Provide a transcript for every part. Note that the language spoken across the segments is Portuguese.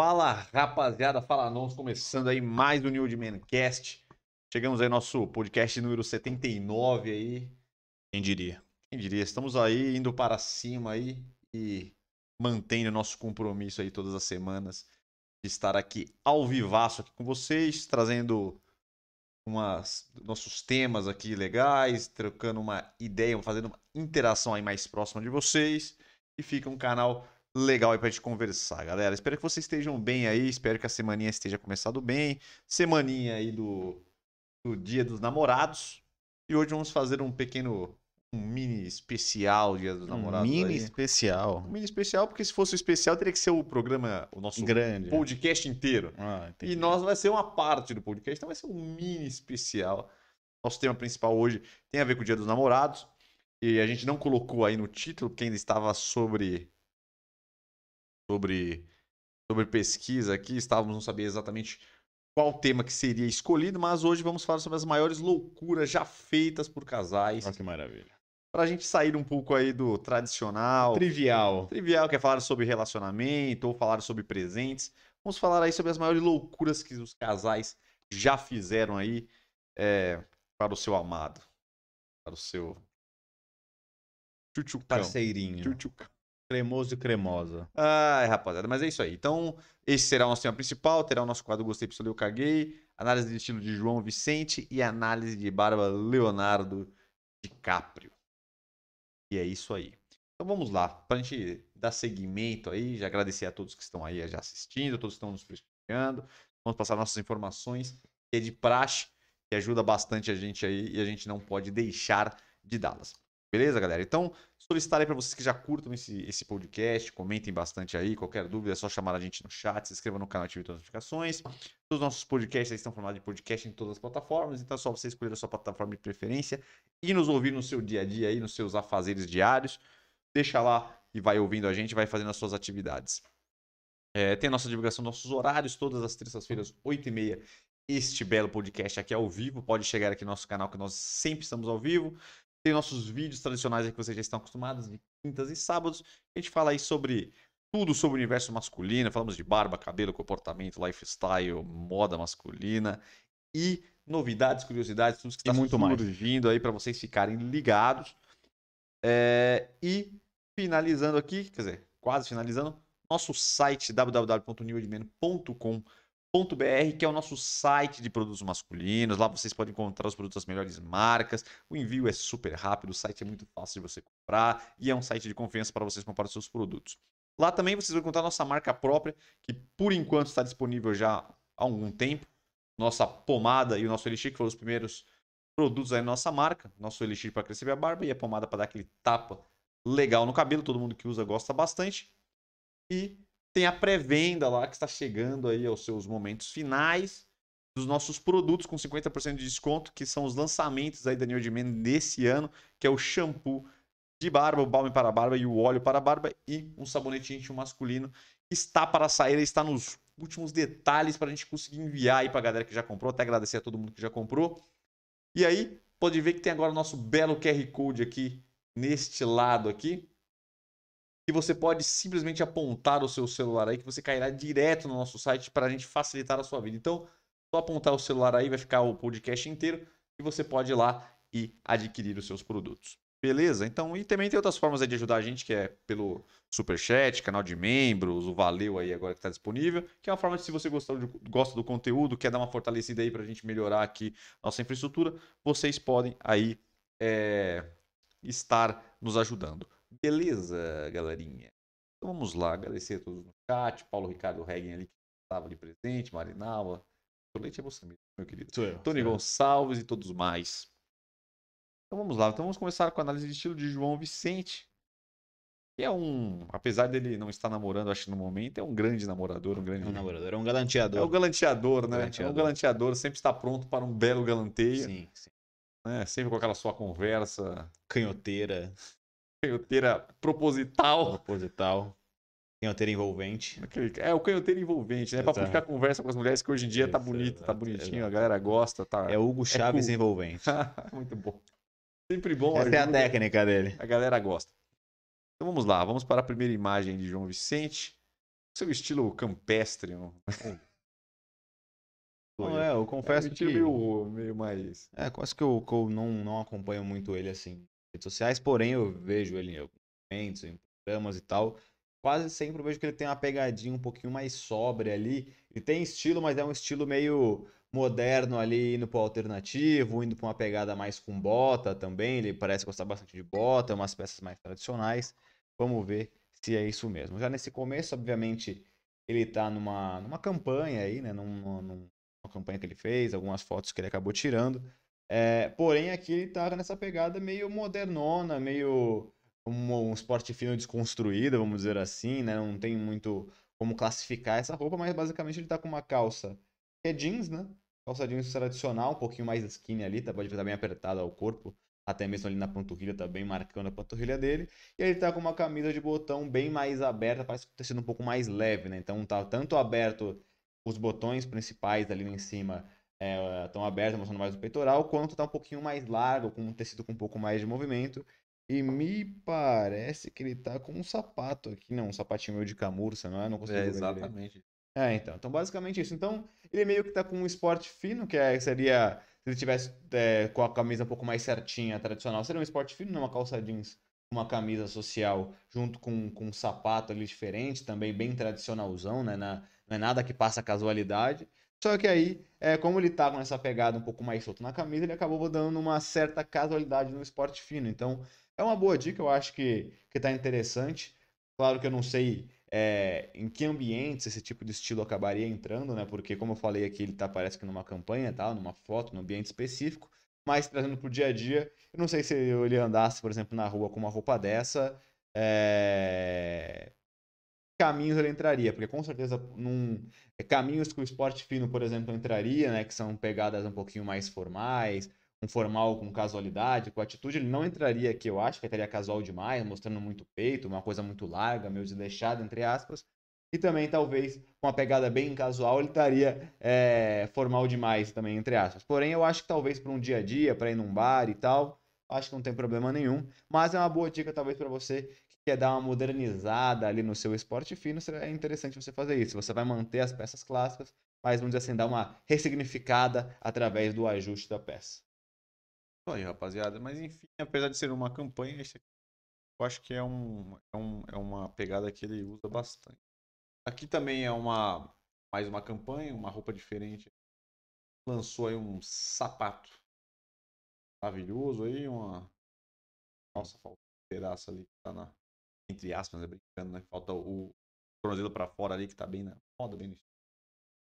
Fala rapaziada, fala nós, começando aí mais um New cast Chegamos aí nosso podcast número 79 aí. Quem diria? Quem diria? Estamos aí indo para cima aí e mantendo nosso compromisso aí todas as semanas de estar aqui ao vivaço aqui com vocês, trazendo umas nossos temas aqui legais, trocando uma ideia, fazendo uma interação aí mais próxima de vocês. E fica um canal legal aí pra gente conversar, galera. Espero que vocês estejam bem aí, espero que a semaninha esteja começado bem. Semaninha aí do, do Dia dos Namorados. E hoje vamos fazer um pequeno um mini especial Dia dos Namorados. mini aí. especial. Um mini especial, porque se fosse o especial, teria que ser o programa, o nosso Grande. podcast inteiro. Ah, e nós vai ser uma parte do podcast, então vai ser um mini especial. Nosso tema principal hoje tem a ver com o Dia dos Namorados. E a gente não colocou aí no título, porque ainda estava sobre sobre, sobre pesquisa aqui, estávamos não sabia exatamente qual tema que seria escolhido, mas hoje vamos falar sobre as maiores loucuras já feitas por casais. Olha que maravilha. Para a gente sair um pouco aí do tradicional. Trivial. Trivial, que é falar sobre relacionamento ou falar sobre presentes. Vamos falar aí sobre as maiores loucuras que os casais já fizeram aí é, para o seu amado. Para o seu. Parceirinho. Cremoso e cremosa. Ai, rapaziada, mas é isso aí. Então, esse será o nosso tema principal, terá o nosso quadro Gostei, Pistolei, Eu Caguei, análise de estilo de João Vicente e análise de Barba Leonardo DiCaprio. E é isso aí. Então vamos lá, para a gente dar seguimento aí, já agradecer a todos que estão aí já assistindo, todos que estão nos prestigiando. Vamos passar nossas informações, que é de praxe, que ajuda bastante a gente aí e a gente não pode deixar de dá-las. Beleza, galera? Então, solicitar aí para vocês que já curtam esse, esse podcast, comentem bastante aí. Qualquer dúvida é só chamar a gente no chat, se inscreva no canal e ative todas as notificações. Todos os nossos podcasts estão formados de podcast em todas as plataformas, então é só você escolher a sua plataforma de preferência e nos ouvir no seu dia a dia aí, nos seus afazeres diários. Deixa lá e vai ouvindo a gente, vai fazendo as suas atividades. É, tem a nossa divulgação, nossos horários, todas as terças-feiras, 8h30 este belo podcast aqui ao vivo. Pode chegar aqui no nosso canal que nós sempre estamos ao vivo. Tem nossos vídeos tradicionais aí que vocês já estão acostumados, de quintas e sábados. A gente fala aí sobre tudo sobre o universo masculino. Falamos de barba, cabelo, comportamento, lifestyle, moda masculina e novidades, curiosidades, tudo que está muito surgindo mais. aí para vocês ficarem ligados. É, e finalizando aqui, quer dizer, quase finalizando, nosso site www.newedman.com.br Br, que é o nosso site de produtos masculinos. Lá vocês podem encontrar os produtos das melhores marcas. O envio é super rápido, o site é muito fácil de você comprar e é um site de confiança para vocês comprar os seus produtos. Lá também vocês vão encontrar nossa marca própria, que por enquanto está disponível já há algum tempo. Nossa pomada e o nosso elixir, que foram os primeiros produtos da nossa marca. Nosso elixir para crescer a barba e a pomada para dar aquele tapa legal no cabelo. Todo mundo que usa gosta bastante. E tem a pré-venda lá que está chegando aí aos seus momentos finais dos nossos produtos com 50% de desconto, que são os lançamentos aí da New Man desse ano, que é o shampoo de barba, o balme para barba e o óleo para barba e um sabonete íntimo masculino está para sair, está nos últimos detalhes para a gente conseguir enviar aí para a galera que já comprou, até agradecer a todo mundo que já comprou. E aí, pode ver que tem agora o nosso belo QR Code aqui neste lado aqui, que você pode simplesmente apontar o seu celular aí, que você cairá direto no nosso site para a gente facilitar a sua vida. Então, só apontar o celular aí, vai ficar o podcast inteiro e você pode ir lá e adquirir os seus produtos. Beleza? Então, e também tem outras formas de ajudar a gente, que é pelo Superchat, canal de membros, o Valeu aí agora que está disponível, que é uma forma de, se você gostar, gosta do conteúdo, quer dar uma fortalecida aí para a gente melhorar aqui nossa infraestrutura, vocês podem aí é, estar nos ajudando. Beleza, galerinha? Então vamos lá, agradecer a todos no chat, Paulo Ricardo Regen ali que estava de presente, Marinalva, Leite é você mesmo, meu querido. Sou eu, Tony Gonçalves e todos mais. Então vamos lá, então vamos começar com a análise de estilo de João Vicente. Que é um, apesar dele não estar namorando, acho no momento, é um grande namorador, um grande. É um namorador, é um galanteador. É um galanteador, né? Galanteador. É um galanteador, sempre está pronto para um belo galanteio. Sim, sim. Né? Sempre com aquela sua conversa. Canhoteira canhoteira proposital. Proposital. Canhoteira envolvente. É o canhoteiro envolvente, né? Exato. Pra ficar conversa com as mulheres, que hoje em dia tá bonito, tá bonitinho, Exato. a galera gosta, tá. É Hugo é Chaves é cool. envolvente. Muito bom. Sempre bom. Essa é a técnica dele. A galera gosta. Então vamos lá, vamos para a primeira imagem de João Vicente. Seu estilo campestre. Não, não é, eu confesso é que... Meio, meio mais... É, quase que eu, que eu não, não acompanho muito ele assim redes sociais, porém eu vejo ele em eventos, em programas e tal. Quase sempre eu vejo que ele tem uma pegadinha um pouquinho mais sóbria ali. Ele tem estilo, mas é um estilo meio moderno ali, indo pro alternativo, indo pra uma pegada mais com bota também. Ele parece gostar bastante de bota, umas peças mais tradicionais. Vamos ver se é isso mesmo. Já nesse começo, obviamente, ele tá numa, numa campanha aí, né? Num, num, numa campanha que ele fez, algumas fotos que ele acabou tirando. É, porém, aqui ele tá nessa pegada meio modernona, meio um, um esporte fino desconstruído, vamos dizer assim, né? Não tem muito como classificar essa roupa, mas basicamente ele tá com uma calça que é jeans, né? Calça jeans tradicional, um pouquinho mais skinny ali, tá? Pode estar bem apertado ao corpo, até mesmo ali na panturrilha, tá bem marcando a panturrilha dele. E ele tá com uma camisa de botão bem mais aberta, parece que tá sendo um pouco mais leve, né? Então tá tanto aberto os botões principais ali em cima é, tão aberta, mostrando mais o peitoral, quanto tá um pouquinho mais largo, com um tecido com um pouco mais de movimento. E me parece que ele tá com um sapato aqui, não, um sapatinho meio de camurça, não é? Não consigo é, exatamente. É, então. Então, basicamente isso. Então, ele meio que tá com um esporte fino, que é, seria, se ele tivesse é, com a camisa um pouco mais certinha, tradicional, seria um esporte fino, não né? uma calça jeans uma camisa social junto com, com um sapato ali diferente, também bem tradicionalzão, né? Na, não é nada que passa casualidade. Só que aí, é, como ele estava nessa pegada um pouco mais solto na camisa, ele acabou dando uma certa casualidade no esporte fino. Então, é uma boa dica, eu acho que, que tá interessante. Claro que eu não sei é, em que ambientes esse tipo de estilo acabaria entrando, né? Porque, como eu falei aqui, ele tá, parece que numa campanha, tá? numa foto, num ambiente específico. Mas trazendo pro dia a dia, eu não sei se ele andasse, por exemplo, na rua com uma roupa dessa. É caminhos ele entraria, porque com certeza num, é, caminhos que o esporte fino, por exemplo, entraria, né, que são pegadas um pouquinho mais formais, um formal com casualidade, com atitude, ele não entraria aqui, eu acho, que estaria casual demais, mostrando muito peito, uma coisa muito larga, meio desleixada, entre aspas, e também talvez com uma pegada bem casual ele estaria é, formal demais também, entre aspas. Porém, eu acho que talvez para um dia a dia, para ir num bar e tal, acho que não tem problema nenhum. Mas é uma boa dica, talvez, para você quer dar uma modernizada ali no seu esporte fino, é interessante você fazer isso. Você vai manter as peças clássicas, mas vamos dizer assim, dar uma ressignificada através do ajuste da peça. Isso aí, rapaziada. Mas enfim, apesar de ser uma campanha, esse aqui, eu acho que é, um, é, um, é uma pegada que ele usa bastante. Aqui também é uma mais uma campanha, uma roupa diferente. Lançou aí um sapato maravilhoso aí, uma calça faltando um pedaço ali que tá na entre aspas, né, brincando, né? Falta o tornozelo para fora ali, que tá bem na moda, bem no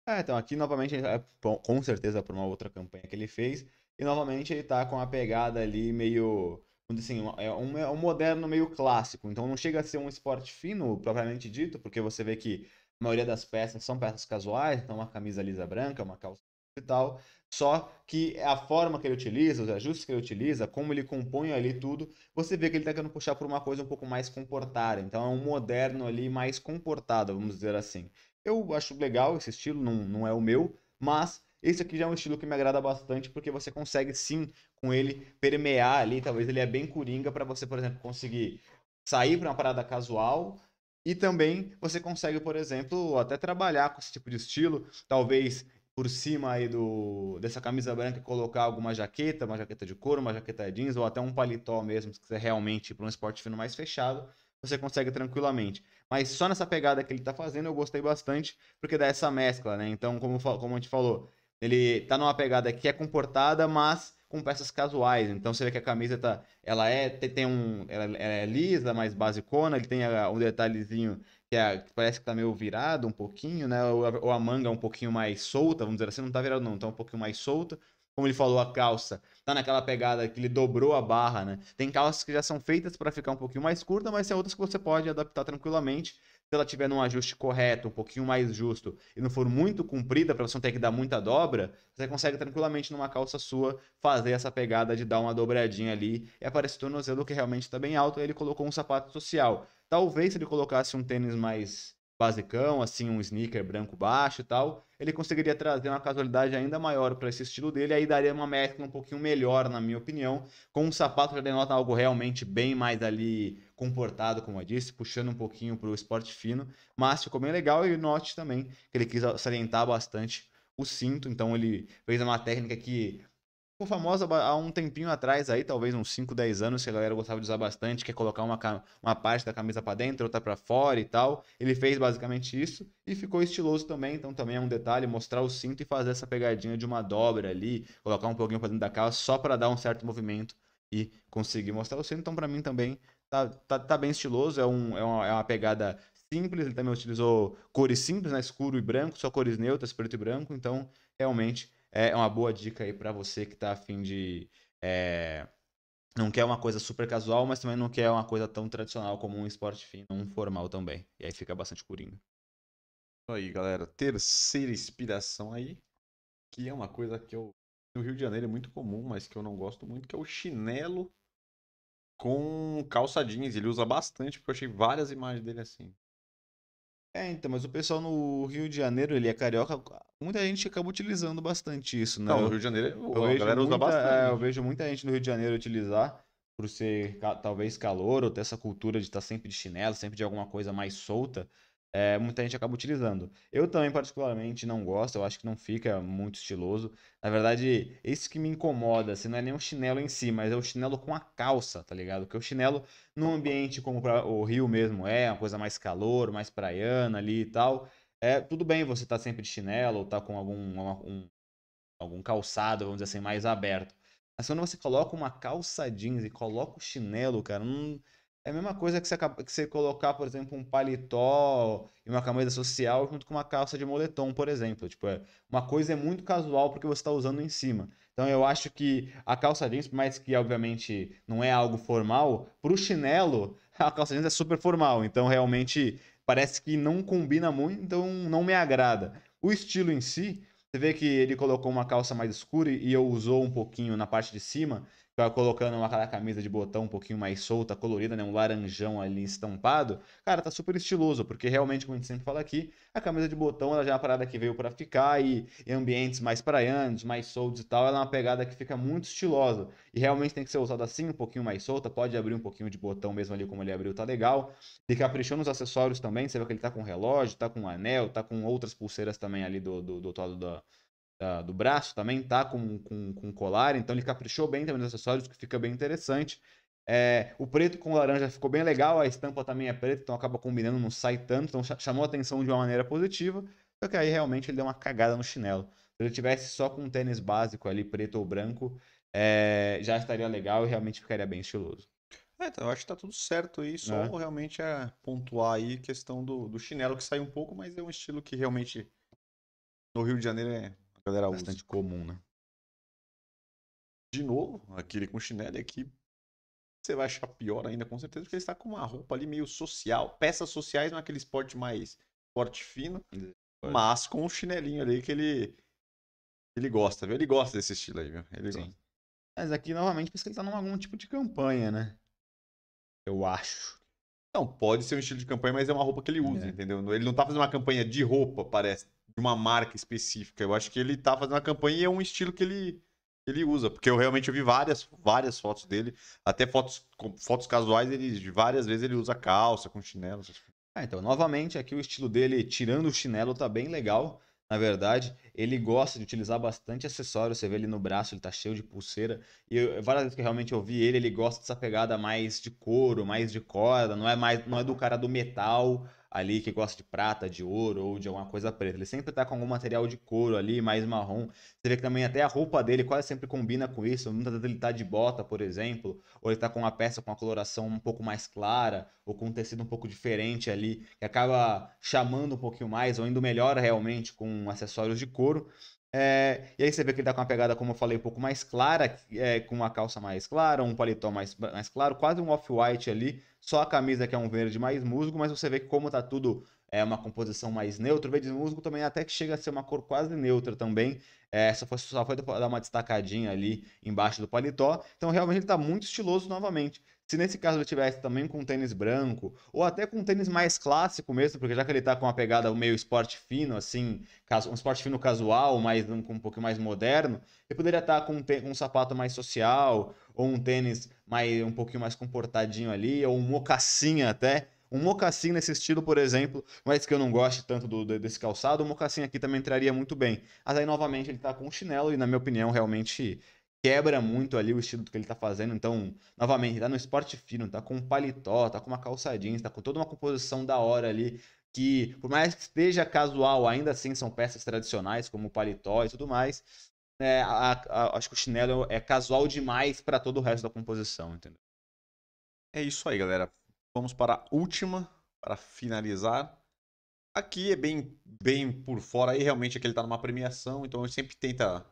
é, então aqui novamente é com certeza por uma outra campanha que ele fez. E novamente ele tá com uma pegada ali meio. Assim, é um, é um moderno meio clássico. Então não chega a ser um esporte fino, propriamente dito, porque você vê que a maioria das peças são peças casuais, então uma camisa lisa branca, uma calça e tal. Só que a forma que ele utiliza, os ajustes que ele utiliza, como ele compõe ali tudo, você vê que ele está querendo puxar por uma coisa um pouco mais comportada. Então é um moderno ali mais comportado, vamos dizer assim. Eu acho legal esse estilo, não, não é o meu, mas esse aqui já é um estilo que me agrada bastante, porque você consegue sim com ele permear ali. Talvez ele é bem coringa para você, por exemplo, conseguir sair para uma parada casual, e também você consegue, por exemplo, até trabalhar com esse tipo de estilo, talvez por cima aí do, dessa camisa branca colocar alguma jaqueta, uma jaqueta de couro, uma jaqueta jeans ou até um paletó mesmo, se quiser realmente ir para um esporte fino mais fechado, você consegue tranquilamente. Mas só nessa pegada que ele está fazendo eu gostei bastante, porque dá essa mescla, né? Então, como, como a gente falou, ele tá numa pegada que é comportada, mas com peças casuais. Então você vê que a camisa tá, ela é tem, tem um, ela, ela, é lisa, mais basicona, ele tem um detalhezinho que, é, que parece que tá meio virado um pouquinho, né? Ou a, ou a manga é um pouquinho mais solta, vamos dizer assim, não tá virado não, tá um pouquinho mais solta como ele falou, a calça tá naquela pegada que ele dobrou a barra, né? Tem calças que já são feitas para ficar um pouquinho mais curta, mas tem outras que você pode adaptar tranquilamente. Se ela tiver num ajuste correto, um pouquinho mais justo, e não for muito comprida para você não ter que dar muita dobra, você consegue tranquilamente numa calça sua fazer essa pegada de dar uma dobradinha ali e aparece o tornozelo que realmente está bem alto. Aí ele colocou um sapato social. Talvez se ele colocasse um tênis mais basicão, assim, um sneaker branco baixo e tal, ele conseguiria trazer uma casualidade ainda maior para esse estilo dele, aí daria uma mescla um pouquinho melhor, na minha opinião, com um sapato já denota algo realmente bem mais ali comportado, como eu disse, puxando um pouquinho para o esporte fino, mas ficou bem legal e note também que ele quis salientar bastante o cinto, então ele fez uma técnica que famosa há um tempinho atrás aí, talvez uns 5, 10 anos, que a galera gostava de usar bastante, que é colocar uma, uma parte da camisa para dentro, outra para fora e tal. Ele fez basicamente isso e ficou estiloso também, então também é um detalhe mostrar o cinto e fazer essa pegadinha de uma dobra ali, colocar um pouquinho para dentro da calça só para dar um certo movimento e conseguir mostrar o cinto. Então para mim também tá, tá, tá, bem estiloso, é, um, é, uma, é uma pegada simples, ele também utilizou cores simples, né, escuro e branco, só cores neutras, preto e branco, então realmente é, é uma boa dica aí para você que tá afim de. É, não quer uma coisa super casual, mas também não quer uma coisa tão tradicional como um esporte fino, um formal também. E aí fica bastante curinho. Aí, galera, terceira inspiração aí, que é uma coisa que eu no Rio de Janeiro é muito comum, mas que eu não gosto muito, que é o chinelo com calça jeans. Ele usa bastante, porque eu achei várias imagens dele assim. É, então, mas o pessoal no Rio de Janeiro, ele é carioca, muita gente acaba utilizando bastante isso, né? Não, o Rio de Janeiro, eu, a galera muita, usa é, bastante. É, eu vejo muita gente no Rio de Janeiro utilizar por ser talvez calor ou ter essa cultura de estar tá sempre de chinelo, sempre de alguma coisa mais solta é, muita gente acaba utilizando. Eu também, particularmente, não gosto, eu acho que não fica muito estiloso. Na verdade, isso que me incomoda, se assim, não é nem o chinelo em si, mas é o chinelo com a calça, tá ligado? Porque o chinelo, num ambiente como o Rio mesmo é, uma coisa mais calor, mais praiana ali e tal, é tudo bem você tá sempre de chinelo ou tá com algum, um, algum calçado, vamos dizer assim, mais aberto. Mas quando você coloca uma calça jeans e coloca o chinelo, cara, não. Hum, é a mesma coisa que você, que você colocar, por exemplo, um paletó e uma camisa social junto com uma calça de moletom, por exemplo. Tipo, é, uma coisa é muito casual porque você está usando em cima. Então eu acho que a calça jeans, por mais que obviamente não é algo formal, para o chinelo a calça jeans é super formal. Então realmente parece que não combina muito, então não me agrada. O estilo em si, você vê que ele colocou uma calça mais escura e eu usou um pouquinho na parte de cima. Tá colocando uma camisa de botão um pouquinho mais solta, colorida, né? Um laranjão ali estampado. Cara, tá super estiloso, porque realmente, como a gente sempre fala aqui, a camisa de botão ela já é uma parada que veio para ficar e em ambientes mais praianos, mais soltos e tal, ela é uma pegada que fica muito estilosa. E realmente tem que ser usada assim, um pouquinho mais solta, pode abrir um pouquinho de botão mesmo ali como ele abriu, tá legal. E caprichou nos acessórios também, você vê que ele tá com relógio, tá com anel, tá com outras pulseiras também ali do, do, do outro lado da da, do braço também tá com, com, com colar, então ele caprichou bem também nos acessórios, que fica bem interessante. É, o preto com o laranja ficou bem legal, a estampa também é preta, então acaba combinando, não sai tanto, então chamou a atenção de uma maneira positiva. Só que aí realmente ele deu uma cagada no chinelo. Se ele tivesse só com um tênis básico ali, preto ou branco, é, já estaria legal e realmente ficaria bem estiloso. É, então, eu acho que tá tudo certo aí, só é. realmente é pontuar aí questão do, do chinelo que sai um pouco, mas é um estilo que realmente no Rio de Janeiro é galera Bastante usa. comum, né? De novo, aquele com chinelo aqui é você vai achar pior ainda, com certeza, porque ele está com uma roupa ali meio social, peças sociais, não é aquele esporte mais forte fino, mas com um chinelinho ali que ele ele gosta, viu? Ele gosta desse estilo aí, viu? Ele Sim. gosta. Mas aqui, novamente, parece que ele está em algum tipo de campanha, né? Eu acho. Não, pode ser um estilo de campanha, mas é uma roupa que ele usa, é. entendeu? Ele não tá fazendo uma campanha de roupa, parece de uma marca específica. Eu acho que ele tá fazendo a campanha e é um estilo que ele, ele usa. Porque eu realmente vi várias, várias fotos dele, até fotos, fotos casuais, ele várias vezes ele usa calça com chinelo. Ah, então, novamente, aqui o estilo dele, tirando o chinelo, tá bem legal. Na verdade, ele gosta de utilizar bastante acessório. Você vê ele no braço, ele tá cheio de pulseira. E eu, várias vezes que realmente eu vi ele, ele gosta dessa pegada mais de couro, mais de corda. Não é mais, não é do cara do metal ali que gosta de prata, de ouro ou de alguma coisa preta. Ele sempre tá com algum material de couro ali, mais marrom. Você vê que também até a roupa dele quase sempre combina com isso. Muitas vezes ele tá de bota, por exemplo, ou ele tá com uma peça com uma coloração um pouco mais clara, ou com um tecido um pouco diferente ali, que acaba chamando um pouquinho mais, ou indo melhor realmente com acessórios de couro. É, e aí você vê que ele tá com uma pegada, como eu falei, um pouco mais clara, é, com uma calça mais clara, um paletó mais, mais claro, quase um off-white ali, só a camisa que é um verde mais musgo, mas você vê que como tá tudo é uma composição mais neutra, o verde musgo também até que chega a ser uma cor quase neutra também, é, só, foi, só foi dar uma destacadinha ali embaixo do paletó, então realmente ele tá muito estiloso novamente. Se nesse caso ele tivesse também com um tênis branco, ou até com um tênis mais clássico mesmo, porque já que ele tá com uma pegada meio esporte fino, assim, um esporte fino casual, mas um, um pouco mais moderno, ele poderia estar tá com um, um, sapato mais social, ou um tênis mais um pouquinho mais comportadinho ali, ou um mocassim até. Um mocassim nesse estilo, por exemplo, mas que eu não goste tanto do, desse calçado, o mocassim aqui também entraria muito bem. Mas aí, novamente, ele tá com chinelo e, na minha opinião, realmente quebra muito ali o estilo do que ele tá fazendo. Então, novamente, tá no esporte fino, tá com um paletó, tá com uma calça jeans, tá com toda uma composição da hora ali. Que, por mais que esteja casual, ainda assim são peças tradicionais, como paletó e tudo mais. É, a, a, acho que o chinelo é casual demais para todo o resto da composição, entendeu? É isso aí, galera. Vamos para a última, para finalizar. Aqui é bem, bem por fora, aí realmente é que ele tá numa premiação, então ele sempre tenta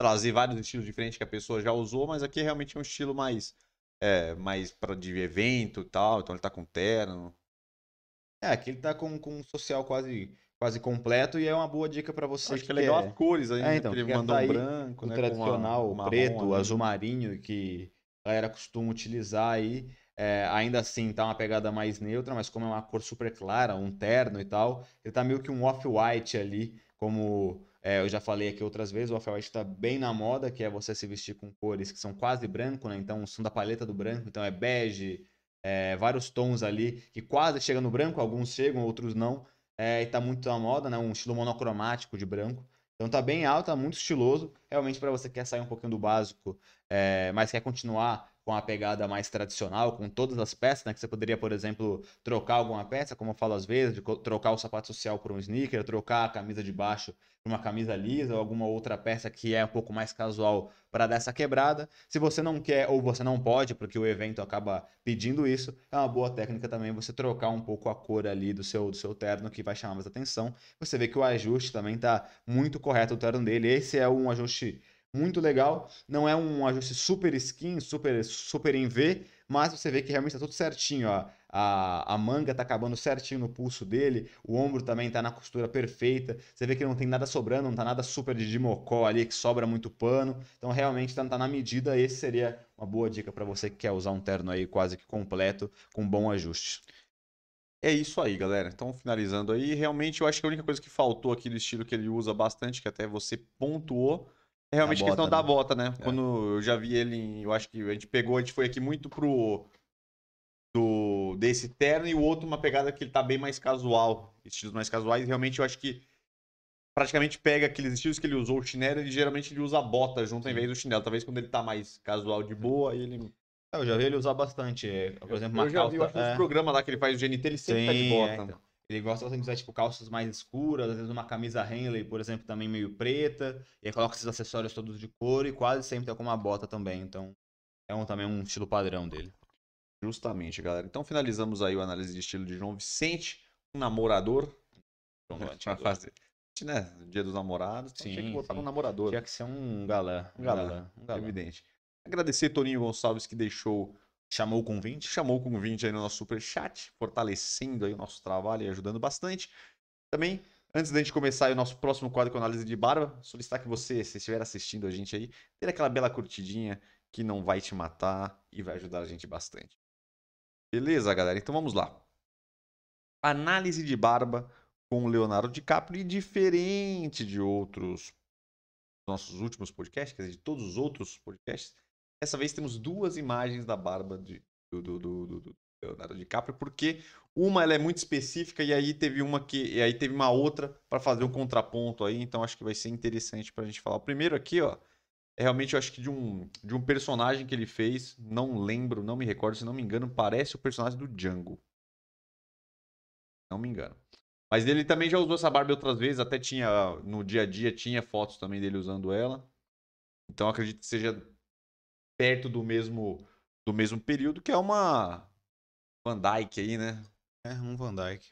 trazer vários estilos diferentes que a pessoa já usou, mas aqui é realmente é um estilo mais é, mais para de evento e tal, então ele tá com terno. É, aqui ele tá com, com um social quase quase completo e é uma boa dica para você. Acho que, que é legal as cores ainda, é, então, ele mandou um branco, né, tradicional, uma, preto, marrom, azul marinho que a galera costuma utilizar aí. É, ainda assim, tá uma pegada mais neutra, mas como é uma cor super clara, um terno e tal, ele tá meio que um off-white ali, como é, eu já falei aqui outras vezes, o off-white está bem na moda, que é você se vestir com cores que são quase branco, né? Então, o som da paleta do branco, então é bege, é, vários tons ali que quase chegam no branco, alguns chegam, outros não. É, e tá muito na moda, né? Um estilo monocromático de branco. Então tá bem alto, tá muito estiloso. Realmente para você que quer sair um pouquinho do básico, é, mas quer continuar com a pegada mais tradicional, com todas as peças, né? Que você poderia, por exemplo, trocar alguma peça, como eu falo às vezes, trocar o sapato social por um sneaker, trocar a camisa de baixo por uma camisa lisa ou alguma outra peça que é um pouco mais casual para dar essa quebrada. Se você não quer ou você não pode, porque o evento acaba pedindo isso, é uma boa técnica também você trocar um pouco a cor ali do seu, do seu terno que vai chamar mais atenção. Você vê que o ajuste também está muito correto o terno dele. Esse é um ajuste muito legal. Não é um ajuste super skin, super, super em V, mas você vê que realmente está tudo certinho. Ó. A, a manga está acabando certinho no pulso dele, o ombro também está na costura perfeita. Você vê que não tem nada sobrando, não está nada super de dimocó ali, que sobra muito pano. Então realmente está tá na medida. Esse seria uma boa dica para você que quer usar um terno aí quase que completo, com bom ajuste. É isso aí, galera. Então, finalizando aí, realmente eu acho que a única coisa que faltou aqui do estilo que ele usa bastante, que até você pontuou, é realmente a questão da né? bota, né? É. Quando eu já vi ele Eu acho que a gente pegou, a gente foi aqui muito pro. Do, desse terno e o outro, uma pegada que ele tá bem mais casual. Estilos mais casuais. Realmente eu acho que praticamente pega aqueles estilos que ele usou o chinelo, ele geralmente ele usa a bota junto em vez do chinelo. Talvez quando ele tá mais casual de boa, aí ele. É, eu já vi ele usar bastante. É, por exemplo, eu já vi, eu acho, tá- é... programas lá que ele faz o GNT, ele sempre Sim, tá de bota. É, né? então. Ele gosta bastante de usar, tipo, calças mais escuras, às vezes uma camisa Henley, por exemplo, também meio preta. E aí coloca esses acessórios todos de couro e quase sempre tem é alguma uma bota também. Então, é um, também um estilo padrão dele. Justamente, galera. Então, finalizamos aí o análise de estilo de João Vicente, um namorador. João então, pra né? fazer. Né? Dia dos namorados. Então sim, tinha que botar sim. um namorador. Tinha que ser um galã. Um galã. Um galã. Um galã. Evidente. Agradecer Toninho Gonçalves que deixou chamou o convite, chamou o convite aí no nosso super chat, fortalecendo aí o nosso trabalho e ajudando bastante. Também, antes da gente começar o nosso próximo quadro com análise de barba, solicitar que você, se estiver assistindo a gente aí, ter aquela bela curtidinha que não vai te matar e vai ajudar a gente bastante. Beleza, galera? Então vamos lá. Análise de barba com Leonardo DiCaprio e diferente de outros nossos últimos podcasts, quer dizer, de todos os outros podcasts, Dessa vez temos duas imagens da barba de, do, do, do, do Leonardo DiCaprio, porque uma ela é muito específica e aí teve uma que e aí teve uma outra para fazer um contraponto aí, então acho que vai ser interessante para a gente falar. O primeiro aqui, ó, é realmente eu acho que de um de um personagem que ele fez, não lembro, não me recordo, se não me engano, parece o personagem do Django. Não me engano. Mas ele também já usou essa barba outras vezes, até tinha no dia a dia tinha fotos também dele usando ela. Então acredito que seja perto do mesmo do mesmo período, que é uma Van Dyke aí, né? É, um Van Dyke.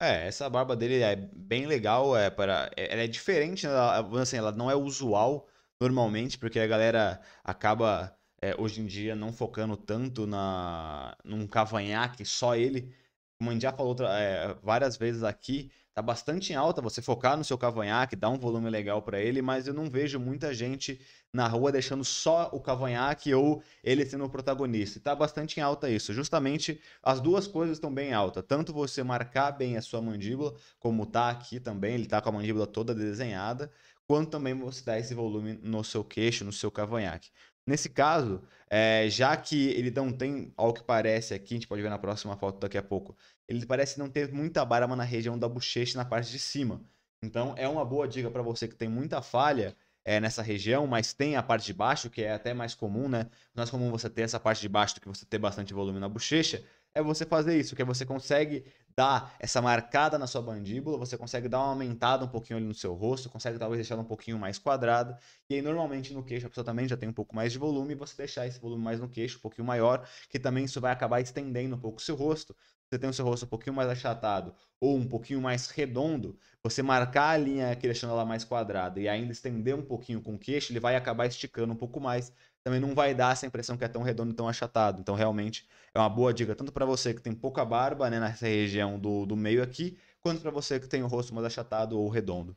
É, essa barba dele é bem legal, é para é, ela é diferente, né? ela, assim, ela não é usual normalmente, porque a galera acaba é, hoje em dia não focando tanto na num cavanhaque só ele. Como a gente já falou outra, é, várias vezes aqui, tá bastante em alta você focar no seu cavanhaque, dar um volume legal para ele, mas eu não vejo muita gente na rua deixando só o cavanhaque ou ele sendo o protagonista. Está bastante em alta isso. Justamente as duas coisas estão bem em alta. Tanto você marcar bem a sua mandíbula, como tá aqui também, ele tá com a mandíbula toda desenhada, quanto também você dá esse volume no seu queixo, no seu cavanhaque. Nesse caso, é, já que ele não tem, ao que parece aqui, a gente pode ver na próxima foto daqui a pouco, ele parece não ter muita barba na região da bochecha na parte de cima. Então é uma boa dica para você que tem muita falha é, nessa região, mas tem a parte de baixo, que é até mais comum, né? Mais é comum você ter essa parte de baixo do que você ter bastante volume na bochecha, é você fazer isso, que é você consegue dar essa marcada na sua mandíbula, você consegue dar uma aumentada um pouquinho ali no seu rosto, consegue talvez deixar ela um pouquinho mais quadrada. E aí, normalmente no queixo, a pessoa também já tem um pouco mais de volume, e você deixar esse volume mais no queixo, um pouquinho maior, que também isso vai acabar estendendo um pouco o seu rosto. Você tem o seu rosto um pouquinho mais achatado ou um pouquinho mais redondo, você marcar a linha aqui deixando ela mais quadrada e ainda estender um pouquinho com o queixo, ele vai acabar esticando um pouco mais, também não vai dar essa impressão que é tão redondo, tão achatado. Então, realmente, é uma boa dica, tanto para você que tem pouca barba, né, nessa região do, do meio aqui, quanto para você que tem o rosto mais achatado ou redondo.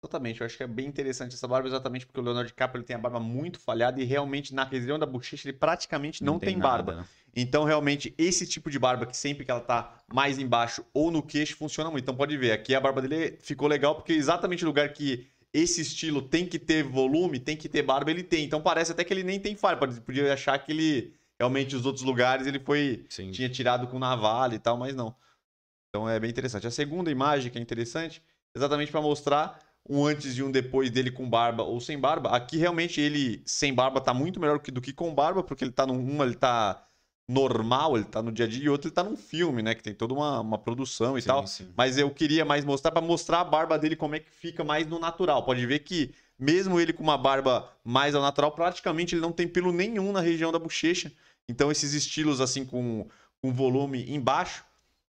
Totalmente, eu acho que é bem interessante essa barba, exatamente porque o Leonardo DiCaprio ele tem a barba muito falhada e realmente na região da bochecha ele praticamente não, não tem, tem nada, barba. Né? Então, realmente, esse tipo de barba que sempre que ela tá mais embaixo ou no queixo funciona muito. Então, pode ver, aqui a barba dele ficou legal porque é exatamente o lugar que esse estilo tem que ter volume, tem que ter barba, ele tem. Então parece até que ele nem tem falha. Podia achar que ele realmente os outros lugares ele foi Sim. tinha tirado com navalha e tal, mas não. Então é bem interessante. A segunda imagem que é interessante, exatamente para mostrar um antes e um depois dele com barba ou sem barba. Aqui realmente ele sem barba tá muito melhor do que com barba, porque ele tá numa, ele tá normal, ele tá no dia a dia, e outro ele tá num filme, né? Que tem toda uma, uma produção e sim, tal. Sim. Mas eu queria mais mostrar para mostrar a barba dele como é que fica mais no natural. Pode ver que, mesmo ele com uma barba mais ao natural, praticamente ele não tem pelo nenhum na região da bochecha. Então, esses estilos, assim, com, com volume embaixo,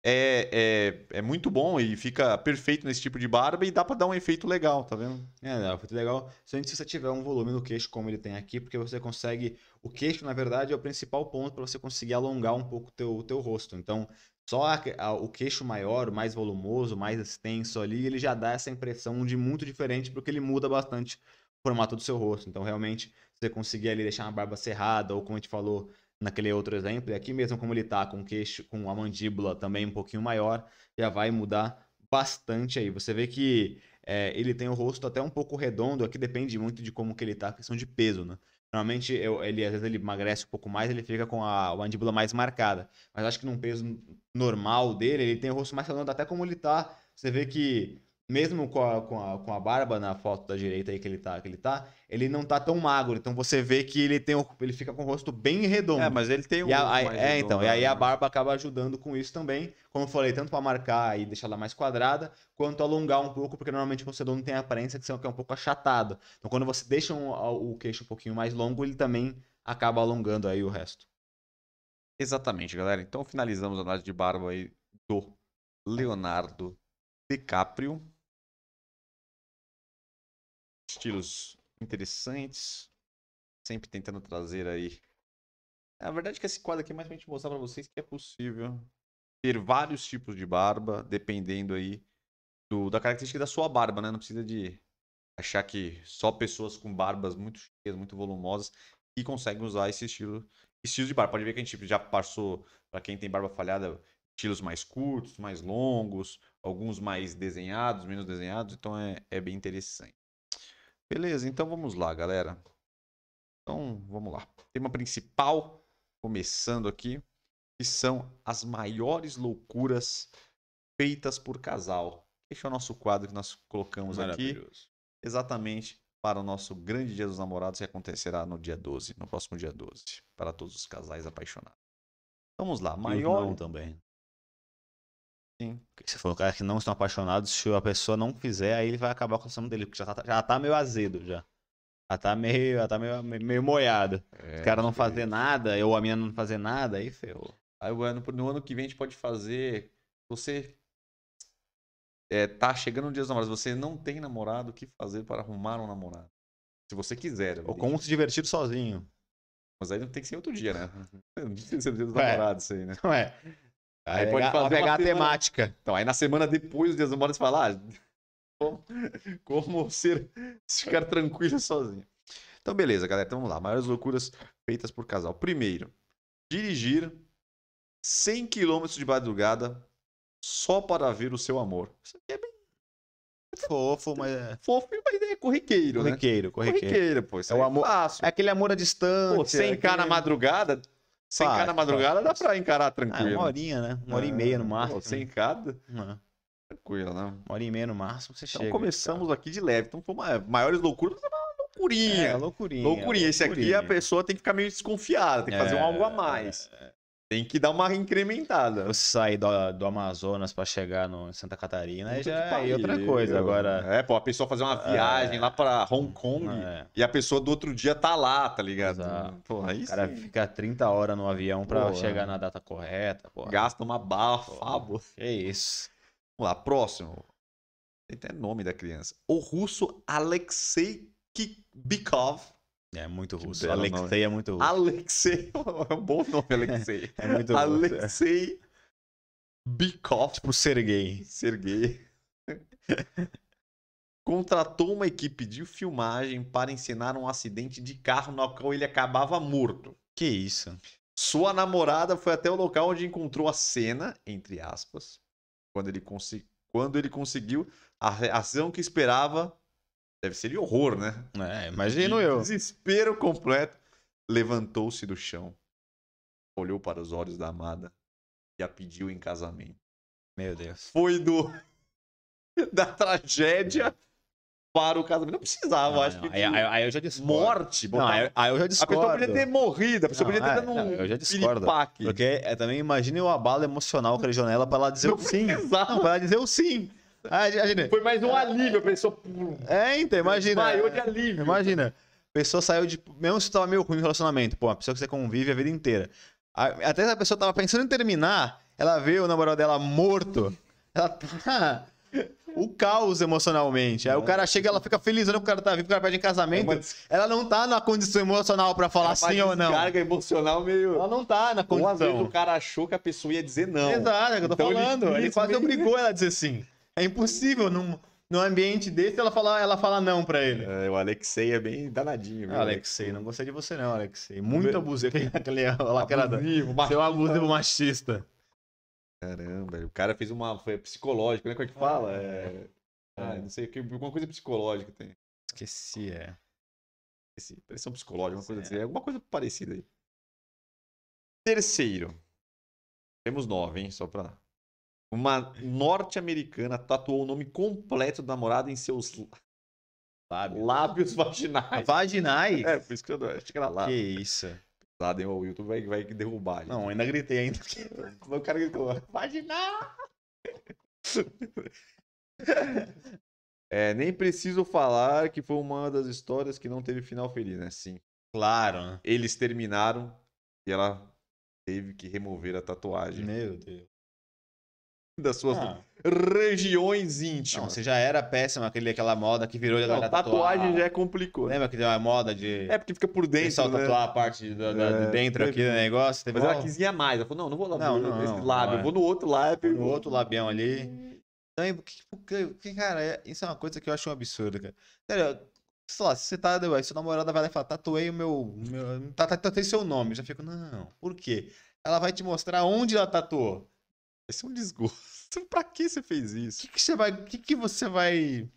é, é, é muito bom e fica perfeito nesse tipo de barba e dá para dar um efeito legal, tá vendo? É, é um efeito legal. se você tiver um volume no queixo como ele tem aqui, porque você consegue o queixo, na verdade, é o principal ponto para você conseguir alongar um pouco o teu, teu rosto. Então, só a, a, o queixo maior, mais volumoso, mais extenso ali, ele já dá essa impressão de muito diferente, porque ele muda bastante o formato do seu rosto. Então, realmente, você conseguir ali deixar uma barba cerrada, ou como a gente falou naquele outro exemplo, e aqui mesmo como ele está com o queixo, com a mandíbula também um pouquinho maior, já vai mudar bastante aí. Você vê que é, ele tem o rosto até um pouco redondo, aqui depende muito de como que ele está, questão de peso, né? Normalmente eu, ele às vezes ele emagrece um pouco mais, ele fica com a, mandíbula mais marcada. Mas acho que num peso normal dele, ele tem o rosto mais saudável, até como ele tá. Você vê que mesmo com a, com, a, com a barba na foto da direita aí que ele tá, que ele tá, ele não tá tão magro. Então você vê que ele tem o, ele fica com o rosto bem redondo. É, mas ele tem um. A, é, então, redondo, então. Né? E aí né? a barba acaba ajudando com isso também. Como eu falei, tanto para marcar e deixar ela mais quadrada, quanto alongar um pouco, porque normalmente o não tem a aparência é que é um pouco achatado. Então quando você deixa um, o queixo um pouquinho mais longo, ele também acaba alongando aí o resto. Exatamente, galera. Então finalizamos a análise de barba aí do Leonardo DiCaprio estilos interessantes. Sempre tentando trazer aí. A verdade é que esse quadro aqui é mais pra gente mostrar pra vocês que é possível ter vários tipos de barba, dependendo aí do, da característica da sua barba, né? Não precisa de achar que só pessoas com barbas muito cheias, muito volumosas, que conseguem usar esse estilo, estilo de barba. Pode ver que a gente já passou, para quem tem barba falhada, estilos mais curtos, mais longos, alguns mais desenhados, menos desenhados, então é, é bem interessante. Beleza, então vamos lá, galera. Então, vamos lá. Tema principal, começando aqui, que são as maiores loucuras feitas por casal. Este é o nosso quadro que nós colocamos aqui. Exatamente para o nosso grande Dia dos Namorados, que acontecerá no dia 12, no próximo dia 12, para todos os casais apaixonados. Vamos lá, maior. não também. Sim. Você falou, cara, que não estão apaixonados, se a pessoa não fizer, aí ele vai acabar com a sono dele, porque já tá, já tá meio azedo já. Já tá meio, já tá meio, meio molhado. É, o cara não é. fazer é. nada, ou a minha não fazer nada, aí ferrou. Aí ano, no ano que vem a gente pode fazer. Você é, tá chegando no dia dos namorados, você não tem namorado, o que fazer para arrumar um namorado? Se você quiser. Ou como se divertir sozinho. Mas aí tem que ser outro dia, né? Uhum. Não que ser dia dos namorados, isso aí, né? Não é. Aí pode pegar, fazer. pegar a semana... temática. Então, aí na semana depois do Dia do Mortos fala, ah, como, como ser, ficar tranquilo sozinho. Então, beleza, galera. Então vamos lá. Maiores loucuras feitas por casal. Primeiro, dirigir 100 km de madrugada só para ver o seu amor. Isso aqui é bem. Fofo, mas é. Fofo, mas é corriqueiro, corriqueiro né? Corriqueiro, corriqueiro. Corriqueiro, pô. é, o é amor... É aquele amor à distância. Pô, 100 é aquele... na madrugada, sem cá na madrugada dá pra encarar tranquilo. Ah, uma horinha, né? Uma hora e meia no é, máximo. Sem né? cá. É. Tranquilo, né? Uma hora e meia no máximo você então, chega. Então começamos aqui de leve. Então foi uma... maiores loucuras, mas é uma loucurinha. É, loucurinha. Loucurinha. Esse loucurinha. aqui a pessoa tem que ficar meio desconfiada, tem que é, fazer um algo a mais. É, tem que dar uma incrementada. Eu saí do, do Amazonas pra chegar no em Santa Catarina e já pariu, é outra coisa. Agora. É, pô, a pessoa fazer uma é. viagem é, lá pra Hong Kong é. e a pessoa do outro dia tá lá, tá ligado? Exato. Pô, aí o cara sim. fica 30 horas no avião pra chegar na data correta, pô. Gasta uma barra, É isso. Vamos lá, próximo. Tem até nome da criança. O russo Alexei Kibikov é, tipo, é muito russo. Alexei nome. é muito russo. Alexei é um bom nome, Alexei. é muito russo. É. Alexei Bikov. Tipo Sergei. Sergei. Contratou uma equipe de filmagem para ensinar um acidente de carro no qual ele acabava morto. Que isso? Sua namorada foi até o local onde encontrou a cena, entre aspas, quando ele, quando ele conseguiu a reação que esperava Deve ser de horror, né? É, imagino de eu. Desespero completo. Levantou-se do chão, olhou para os olhos da amada e a pediu em casamento. Meu Deus. Foi do da tragédia para o casamento. Não precisava, não, acho não. que. Aí, aí, eu já discordo. Morte. Botar... Não, aí, aí, eu já discordo. A pessoa podia ter morrido, a pessoa não, podia ter é, dado um. eu já discordo. Piripaque. Porque é, também imagine o abalo emocional que ele janela para ela dizer não o sim. Não, para ela dizer o sim. Ah, imagina. Foi mais um alívio, a pessoa. É, então, imagina. Maior de alívio. Imagina. A pessoa saiu de. Mesmo se tava meio ruim o relacionamento, pô, uma pessoa que você convive a vida inteira. Até essa a pessoa tava pensando em terminar, ela vê o namorado dela morto. Ela tá. o caos emocionalmente. Aí é. o cara chega, ela fica feliz, o cara tá vivo, o cara pede em casamento. É Ela não tá na condição emocional para falar é sim ou não. Carga emocional meio. Ela não tá na condição. Uma vez o cara achou que a pessoa ia dizer não. Exato, é o que eu tô então falando. Ele, ele quase obrigou ela a dizer sim. É impossível num, num ambiente desse ela falar ela fala não pra ele. É, o Alexei é bem danadinho. Meu Alexei, não gostei de você não, Alexei. Muito Be... abusivo. Aquele aquele Abusivo, Seu abusivo machista. Caramba, o cara fez uma... Foi psicológico, né? Como é que fala? É... é ah, não sei, alguma coisa psicológica tem. Esqueci, é. Esqueci. Pressão psicológica, uma coisa é. assim. Alguma coisa parecida aí. Terceiro. Temos nove, hein? Só pra uma norte-americana tatuou o nome completo da namorada em seus lábios, lábios vaginais. Vaginais? É, por isso que eu acho que era lá. Que isso. Lá O YouTube vai, vai derrubar. Gente. Não, ainda gritei ainda. o cara gritou, vaginal! é, nem preciso falar que foi uma das histórias que não teve final feliz, né? Sim. Claro. Né? Eles terminaram e ela teve que remover a tatuagem. Meu Deus. das suas ah. regiões íntimas. Não, você já era péssimo aquele, aquela moda que virou de tatuagem já é complicou. Lembra que deu uma moda de. É, porque fica por dentro. só né? tatuar a parte é, de dentro aqui do negócio. Teve... Mas ela quis ir a mais. Ela falou: não, não vou lá não, no, não, nesse não, lábio, não é. vou no outro lábio. É no outro labião ali. Então, porque, cara, é, isso é uma coisa que eu acho um absurdo, cara. Sério, sei lá, se você tá, se sua namorada vai lá e fala, tatuei o meu, meu tatuei tá, tá, tá, seu nome. Eu já fico, não, por quê? Ela vai te mostrar onde ela tatuou. Vai ser é um desgosto. Pra que você fez isso? O que, que, você vai. O que, que você vai.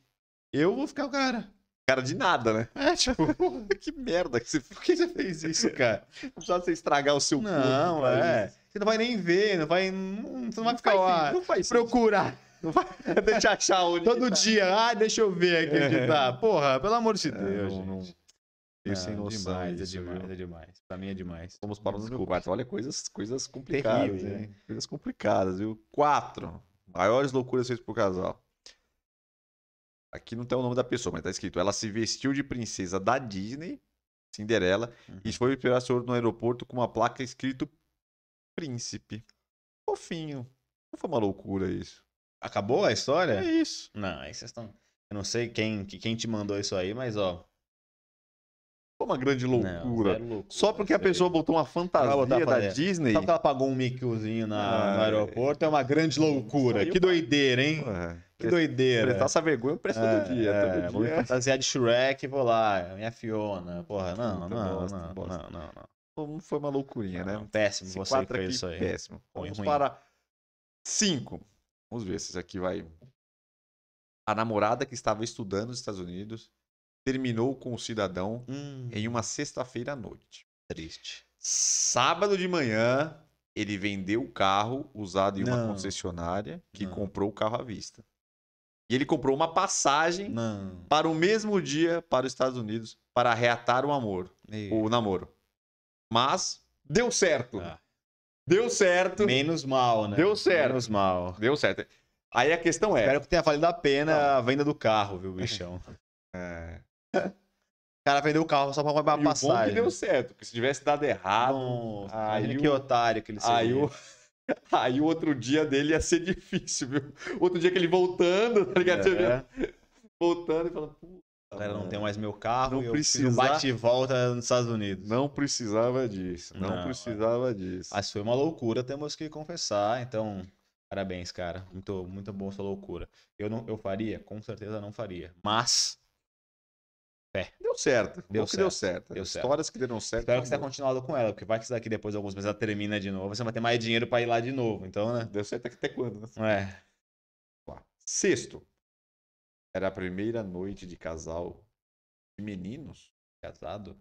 Eu vou ficar o cara. Cara de nada, né? É, tipo, que merda. Que você... Por que você fez isso, cara? Não precisa você estragar o seu Não, é. Isso. Você não vai nem ver, não vai. Não, você não, não vai ficar lá. Não faz procurar. Não vai deixa achar onde. Todo tá. dia. Ah, deixa eu ver aqui é. onde tá. Porra, pelo amor de é, Deus, Não, gente. Não... Meio sem noção. Demais, é isso, é demais, viu? é demais. Pra mim é demais. Vamos para o número 4. Olha, coisas, coisas complicadas, Terrível, Coisas complicadas, viu? 4. Maiores loucuras feitas por casal. Aqui não tem o nome da pessoa, mas tá escrito. Ela se vestiu de princesa da Disney, Cinderela, uhum. e foi tirar seu no aeroporto com uma placa escrito Príncipe. Fofinho. Não foi uma loucura isso. Acabou a história? É isso. Não, aí vocês estão. Eu não sei quem, quem te mandou isso aí, mas ó, foi uma grande loucura. Não, loucura Só porque a pessoa botou uma fantasia da fazer. Disney. Só que ela pagou um mickeyzinho na, ah, no aeroporto, é uma grande loucura. Que doideira, hein? Ué, que doideira. Prestar essa vergonha o preço é, todo dia. É, todo dia. fantasiar de Shrek e vou lá. Minha Fiona. Porra, não, não, não, bosta, não, bosta. não, não, não, Foi uma loucurinha, né? não, né? Péssimo você que fez isso aí. Péssimo. Vamos ruim. para cinco. Vamos ver se isso aqui vai. A namorada que estava estudando nos Estados Unidos terminou com o cidadão hum. em uma sexta-feira à noite. Triste. Sábado de manhã, ele vendeu o carro usado em Não. uma concessionária que Não. comprou o carro à vista. E ele comprou uma passagem Não. para o mesmo dia para os Estados Unidos para reatar o amor, o namoro. Mas deu certo. Ah. Deu certo. Menos mal, né? Deu certo. Menos mal. Deu certo. Aí a questão é. Espero que tenha valido a pena a venda do carro, viu, bichão? é. O cara vendeu o carro só pra comprar uma e é passagem. bom que deu certo, porque se tivesse dado errado. Nossa, aí o... que otário que ele seria. Aí o... aí o outro dia dele ia ser difícil, viu? Outro dia que ele voltando, tá ligado? É. Voltando e falando, puta. Galera, não tem mais meu carro, não eu um bate e volta nos Estados Unidos. Não precisava disso, não, não precisava é. disso. Mas foi uma loucura, temos que confessar, então. Parabéns, cara. Muito, muito boa sua loucura. Eu não, eu faria, com certeza não faria. Mas Deu certo. Deu certo. deu certo. Deu Histórias certo. que deram certo. Espero que você tenha tá continuado com ela, porque vai que isso daqui depois de alguns meses ela termina de novo, você vai ter mais dinheiro para ir lá de novo. Então, né? Deu certo até quando, né? É. Sexto. Era a primeira noite de casal de meninos. Casado?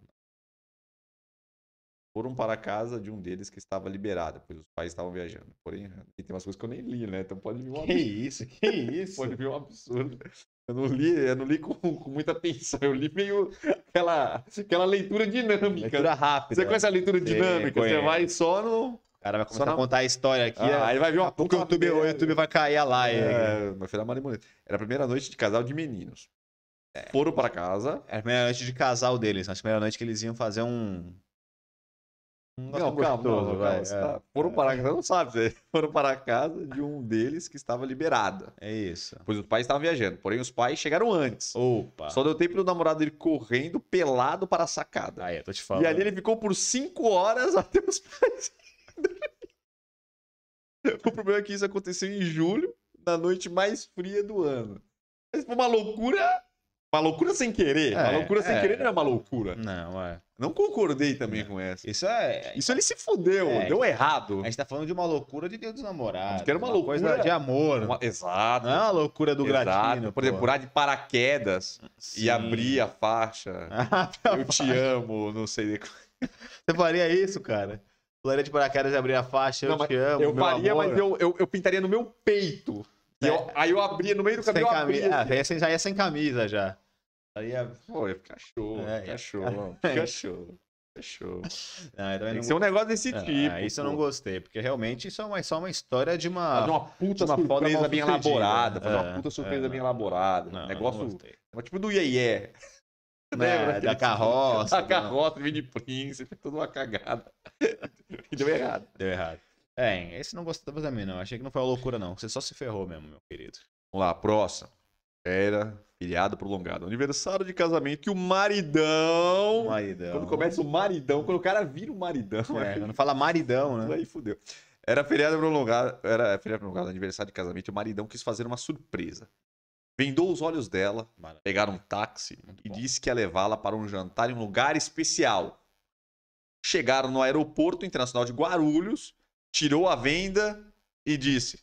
Foram para a casa de um deles que estava liberado, pois os pais estavam viajando. Porém, tem umas coisas que eu nem li, né? Então pode vir um absurdo. Que isso, que isso? pode vir um absurdo. Eu não li, eu não li com, com muita atenção, eu li meio aquela, aquela leitura dinâmica. Leitura rápida. Você conhece a leitura dinâmica? Você vai só no. O cara vai começar na... a contar a história aqui. Ah, Aí vai ver uma pouco o YouTube, o YouTube vai cair a live. É, mas foi da Era a primeira noite de casal de meninos. É. Foram para casa. Era a primeira noite de casal deles. Acho que era a primeira noite que eles iam fazer um não, não calma, gostoso, não, calma. É, tá foram é. não sabe, você foram para a casa de um deles que estava liberado. É isso. Pois os pais estavam viajando, porém os pais chegaram antes. Opa. Só deu tempo do namorado dele correndo pelado para a sacada. Ah, é, tô te falando. E ali ele ficou por cinco horas até os pais. o problema é que isso aconteceu em julho, na noite mais fria do ano. Mas foi uma loucura. Uma loucura sem querer. É, uma loucura sem é. querer não é uma loucura. Não, é. Não concordei também com essa. Isso é. Isso é ele se fudeu, é, deu errado. A gente tá falando de uma loucura de Deus dos Namorados. Que era uma, uma loucura coisa de amor. Uma... Exato. Não é uma loucura do Exato. gradino. Por exemplo, pular de paraquedas Sim. e abrir a faixa. Ah, tá Eu te amo, não sei. Você faria isso, cara? Pularia de paraquedas e abrir a faixa, não, eu te amo. Eu faria, mas eu, eu, eu pintaria no meu peito. É. Eu, aí eu abria no meio do cabelo. Sem camisa. Ah, já ia sem camisa já. Aí é... Pô, ia ficar show, é, ficar show, Fica show. Fechou. Ah, é Tem que ser um negócio desse ah, tipo. isso pô. eu não gostei, porque realmente isso é uma, só é uma história de uma, Fazer uma puta uma surpresa bem elaborada. Fazer é, uma puta surpresa é, bem elaborada. Não, negócio. Não é tipo do Iê Iê. É, da carroça. Da carroça, do Mini Príncipe, tudo uma cagada. E deu errado. Deu errado. É, esse não gostou também, não. Achei que não foi uma loucura, não. Você só se ferrou mesmo, meu querido. Vamos lá, próximo. Era Feriado prolongado. Aniversário de casamento que o maridão. Maridão. Quando começa o maridão, quando o cara vira o maridão. É, aí, não fala maridão, né? Aí fudeu. Era feriado prolongado, era feriado prolongado, aniversário de casamento, e o maridão quis fazer uma surpresa. Vendou os olhos dela, Maravilha. pegaram um táxi Muito e bom. disse que ia levá-la para um jantar em um lugar especial. Chegaram no aeroporto internacional de Guarulhos, tirou a venda e disse: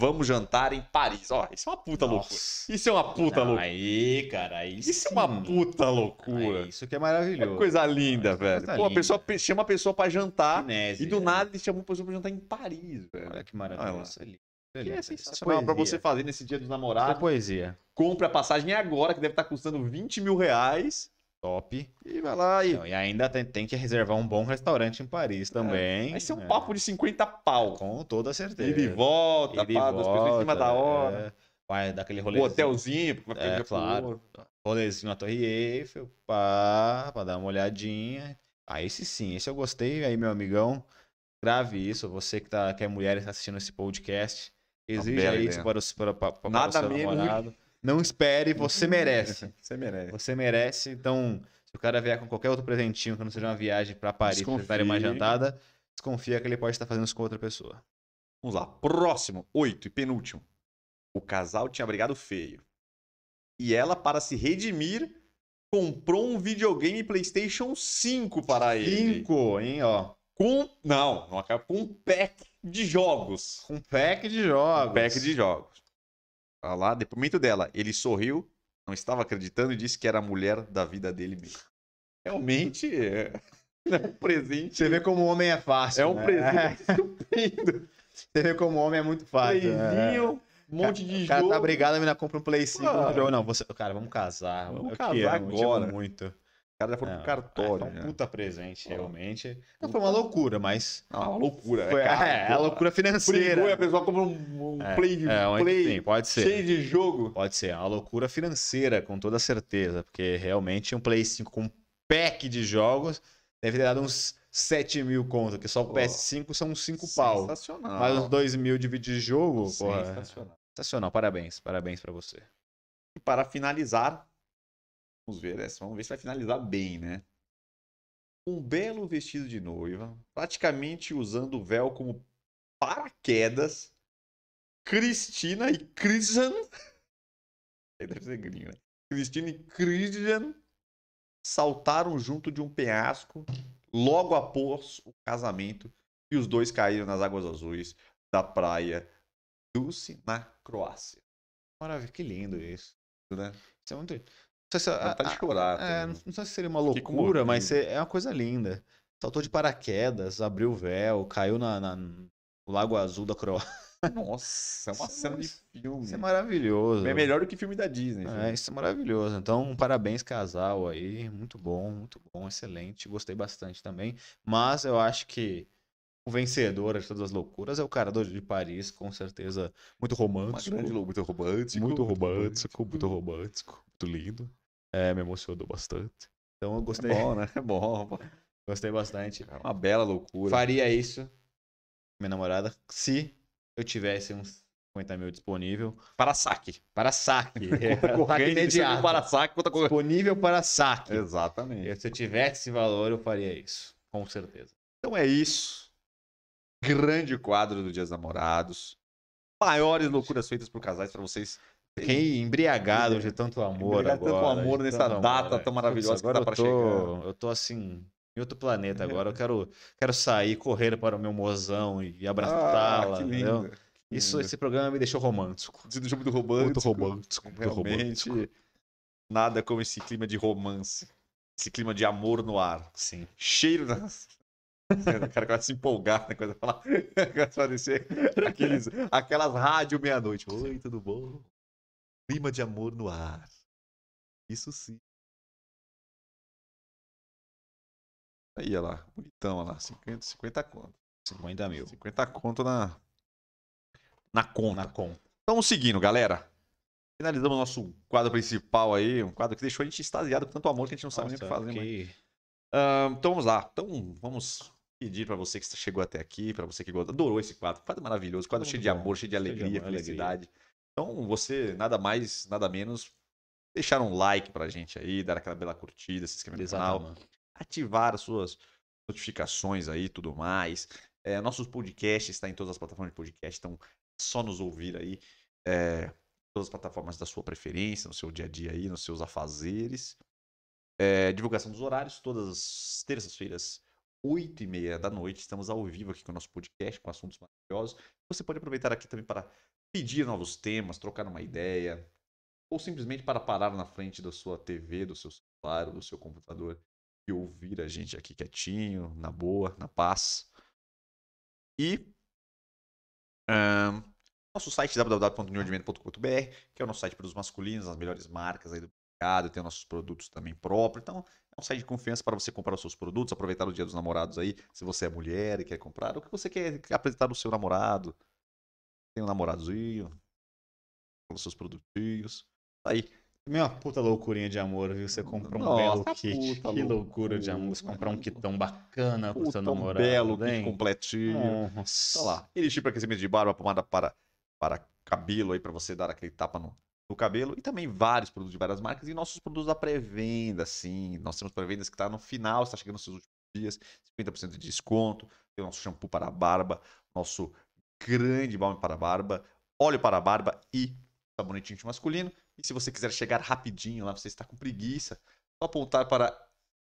Vamos jantar em Paris. Ó, isso é uma puta Nossa. loucura. Isso é uma puta Não, loucura. Aí, cara, aí Isso é sim. é uma puta loucura. Aí, isso que é maravilhoso. Que é coisa linda, Mas é velho. Coisa Pô, linda. a pessoa chama a pessoa pra jantar e do é. nada ele chama a pessoa pra jantar em Paris, velho. Olha que maravilhoso Isso é que é para você fazer nesse dia dos namorados. Isso é poesia. Compre a passagem agora, que deve estar tá custando 20 mil reais top. E vai lá e. Não, e ainda tem, tem, que reservar um bom restaurante em Paris também. É. Vai ser um é. papo de 50 pau. Com toda certeza. E de volta, e de pá, volta, em cima da hora. É. Vai dar aquele rolezinho. O hotelzinho, é, claro. Rolezinho na Torre Eiffel, pá, pra dar uma olhadinha. Ah, esse sim, esse eu gostei. Aí, meu amigão, grave isso. Você que, tá, que é mulher e está assistindo esse podcast, tá exige isso né? para, os, para, para, para Nada o seu namorado. Não espere, você merece. Você merece. Você merece. Então, se o cara vier com qualquer outro presentinho que não seja uma viagem para Paris para uma jantada, desconfia que ele pode estar fazendo isso com outra pessoa. Vamos lá. Próximo, oito e penúltimo. O casal tinha brigado feio. E ela, para se redimir, comprou um videogame PlayStation 5 para ele. 5, hein, ó. Com. Não, não acaba. Com um pack de jogos. Um pack de jogos. Um pack de jogos lá, depoimento dela. Ele sorriu, não estava acreditando e disse que era a mulher da vida dele mesmo. Realmente é, é um presente. Você vê como o homem é fácil. É um né? presente estupendo. Você vê como o homem é muito fácil. Né? Playzinho, é. um monte de o cara, tá jogo. O cara tá brigado, a menina compra um Play 5. Não, você, cara, vamos casar. Vamos Eu casar quero, agora. Muito caras já foram não, pro cartório. É, foi um né? puta presente, realmente. Não, foi uma loucura, mas. Não, uma loucura. Foi, cara, é, é, a loucura financeira. Brigou, a pessoa comprou um, um é, play, de, é, um play pode ser. cheio de jogo. Pode ser, é a loucura financeira, com toda certeza. Porque realmente um Play 5 com um pack de jogos deve ter dado uns 7 mil contas que só o PS5 são uns 5 pau. Sensacional. Mais uns 2 mil de jogo, é Sensacional. Porra, sensacional, parabéns, parabéns para você. E para finalizar, Vamos ver, né, essa. Vamos ver se vai finalizar bem, né? Um belo vestido de noiva, praticamente usando o véu como paraquedas. Cristina e Christian. Aí deve ser gringo, né? Cristina e Christian saltaram junto de um penhasco logo após o casamento e os dois caíram nas águas azuis da praia Dulce na Croácia. Maravilha, que lindo isso, né? Isso é muito. lindo sei se, a, de chorar. É, não, sei se seria uma loucura, mas é, é uma coisa linda. Saltou de paraquedas, abriu o véu, caiu na, na no Lago Azul da Croácia. Nossa, é uma isso é cena de filme. Isso é maravilhoso. É melhor do que filme da Disney. É, isso é maravilhoso. Então, parabéns, casal aí. Muito bom, muito bom, excelente. Gostei bastante também. Mas eu acho que o vencedor de todas as loucuras é o cara de Paris, com certeza. Muito romântico. Muito romântico, muito romântico, muito romântico, muito lindo. É, me emocionou bastante. Então eu gostei. É bom, né? É, é bom. Gostei bastante. É uma bela loucura. Faria isso, minha namorada, se eu tivesse uns 50 mil disponível. Para saque. Para saque. É, saque imediato. Para saque, conta corrente. Disponível para saque. Exatamente. E se eu tivesse esse valor, eu faria isso. Com certeza. Então é isso. Grande quadro do Dias Namorados. Maiores loucuras feitas por casais para vocês Fiquei embriagado de tanto amor embriagado agora. tanto amor nessa tanto data amor, tão maravilhosa agora que tá pra eu tô, chegar. Eu tô assim, em outro planeta agora. Eu quero, quero sair, correr para o meu mozão e abraçá-la, ah, Isso, esse programa me deixou romântico. Me deixou muito romântico. Muito romântico. Muito romântico. nada como esse clima de romance. Esse clima de amor no ar. Sim. Cheiro da. O cara começa a se empolgar, né? Coisa falar. Começa a aquelas rádio meia-noite. Oi, tudo bom? clima de amor no ar. Isso sim. Aí, olha lá. Bonitão, olha lá. 50, 50 conto. 50 mil. 50 conto na. Na conta. Na conta. Então, seguindo, galera. Finalizamos o nosso quadro principal aí. Um quadro que deixou a gente extasiado com tanto amor que a gente não sabe Nossa, nem o que fazer. Que... Mas... então, vamos lá. Então, vamos pedir para você que chegou até aqui, para você que adorou esse quadro. Quadro maravilhoso. Quadro cheio de amor, cheio de alegria, cheio de felicidade. Alegria. Então, você, nada mais, nada menos, deixar um like pra gente aí, dar aquela bela curtida, se inscrever no canal, ativar as suas notificações aí tudo mais. É, nossos podcasts está em todas as plataformas de podcast, então só nos ouvir aí. É, todas as plataformas da sua preferência, no seu dia a dia aí, nos seus afazeres. É, divulgação dos horários, todas as terças-feiras 8 e meia da noite. Estamos ao vivo aqui com o nosso podcast, com assuntos maravilhosos. Você pode aproveitar aqui também para pedir novos temas, trocar uma ideia, ou simplesmente para parar na frente da sua TV, do seu celular, do seu computador e ouvir a gente aqui quietinho, na boa, na paz. E um, nosso site www.newdimento.com.br, que é o nosso site para os masculinos, as melhores marcas aí do mercado, tem nossos produtos também próprios. Então, site de confiança para você comprar os seus produtos, aproveitar o dia dos namorados aí, se você é mulher e quer comprar, o que você quer apresentar no seu namorado. Tem um namoradozinho, os seus produtinhos. Tá aí. Minha puta loucurinha de amor, viu? Você comprou um Nossa, belo kit. Que loucura, loucura de amor. Você comprar um kit tão bacana puta pro seu namorado. Um belo hein? kit completinho. Nossa. Tá lá. Elixir tipo para aquecimento de barba, pomada para, para cabelo aí, para você dar aquele tapa no, no cabelo e também vários produtos de várias marcas e nossos produtos da pré-venda, sim. Nós temos pré-vendas que está no final, está chegando nos seus últimos dias, 50% de desconto, tem o nosso shampoo para a barba, nosso grande balme para a barba, óleo para a barba e sabonete tá íntimo masculino. E se você quiser chegar rapidinho lá, você está com preguiça, só apontar para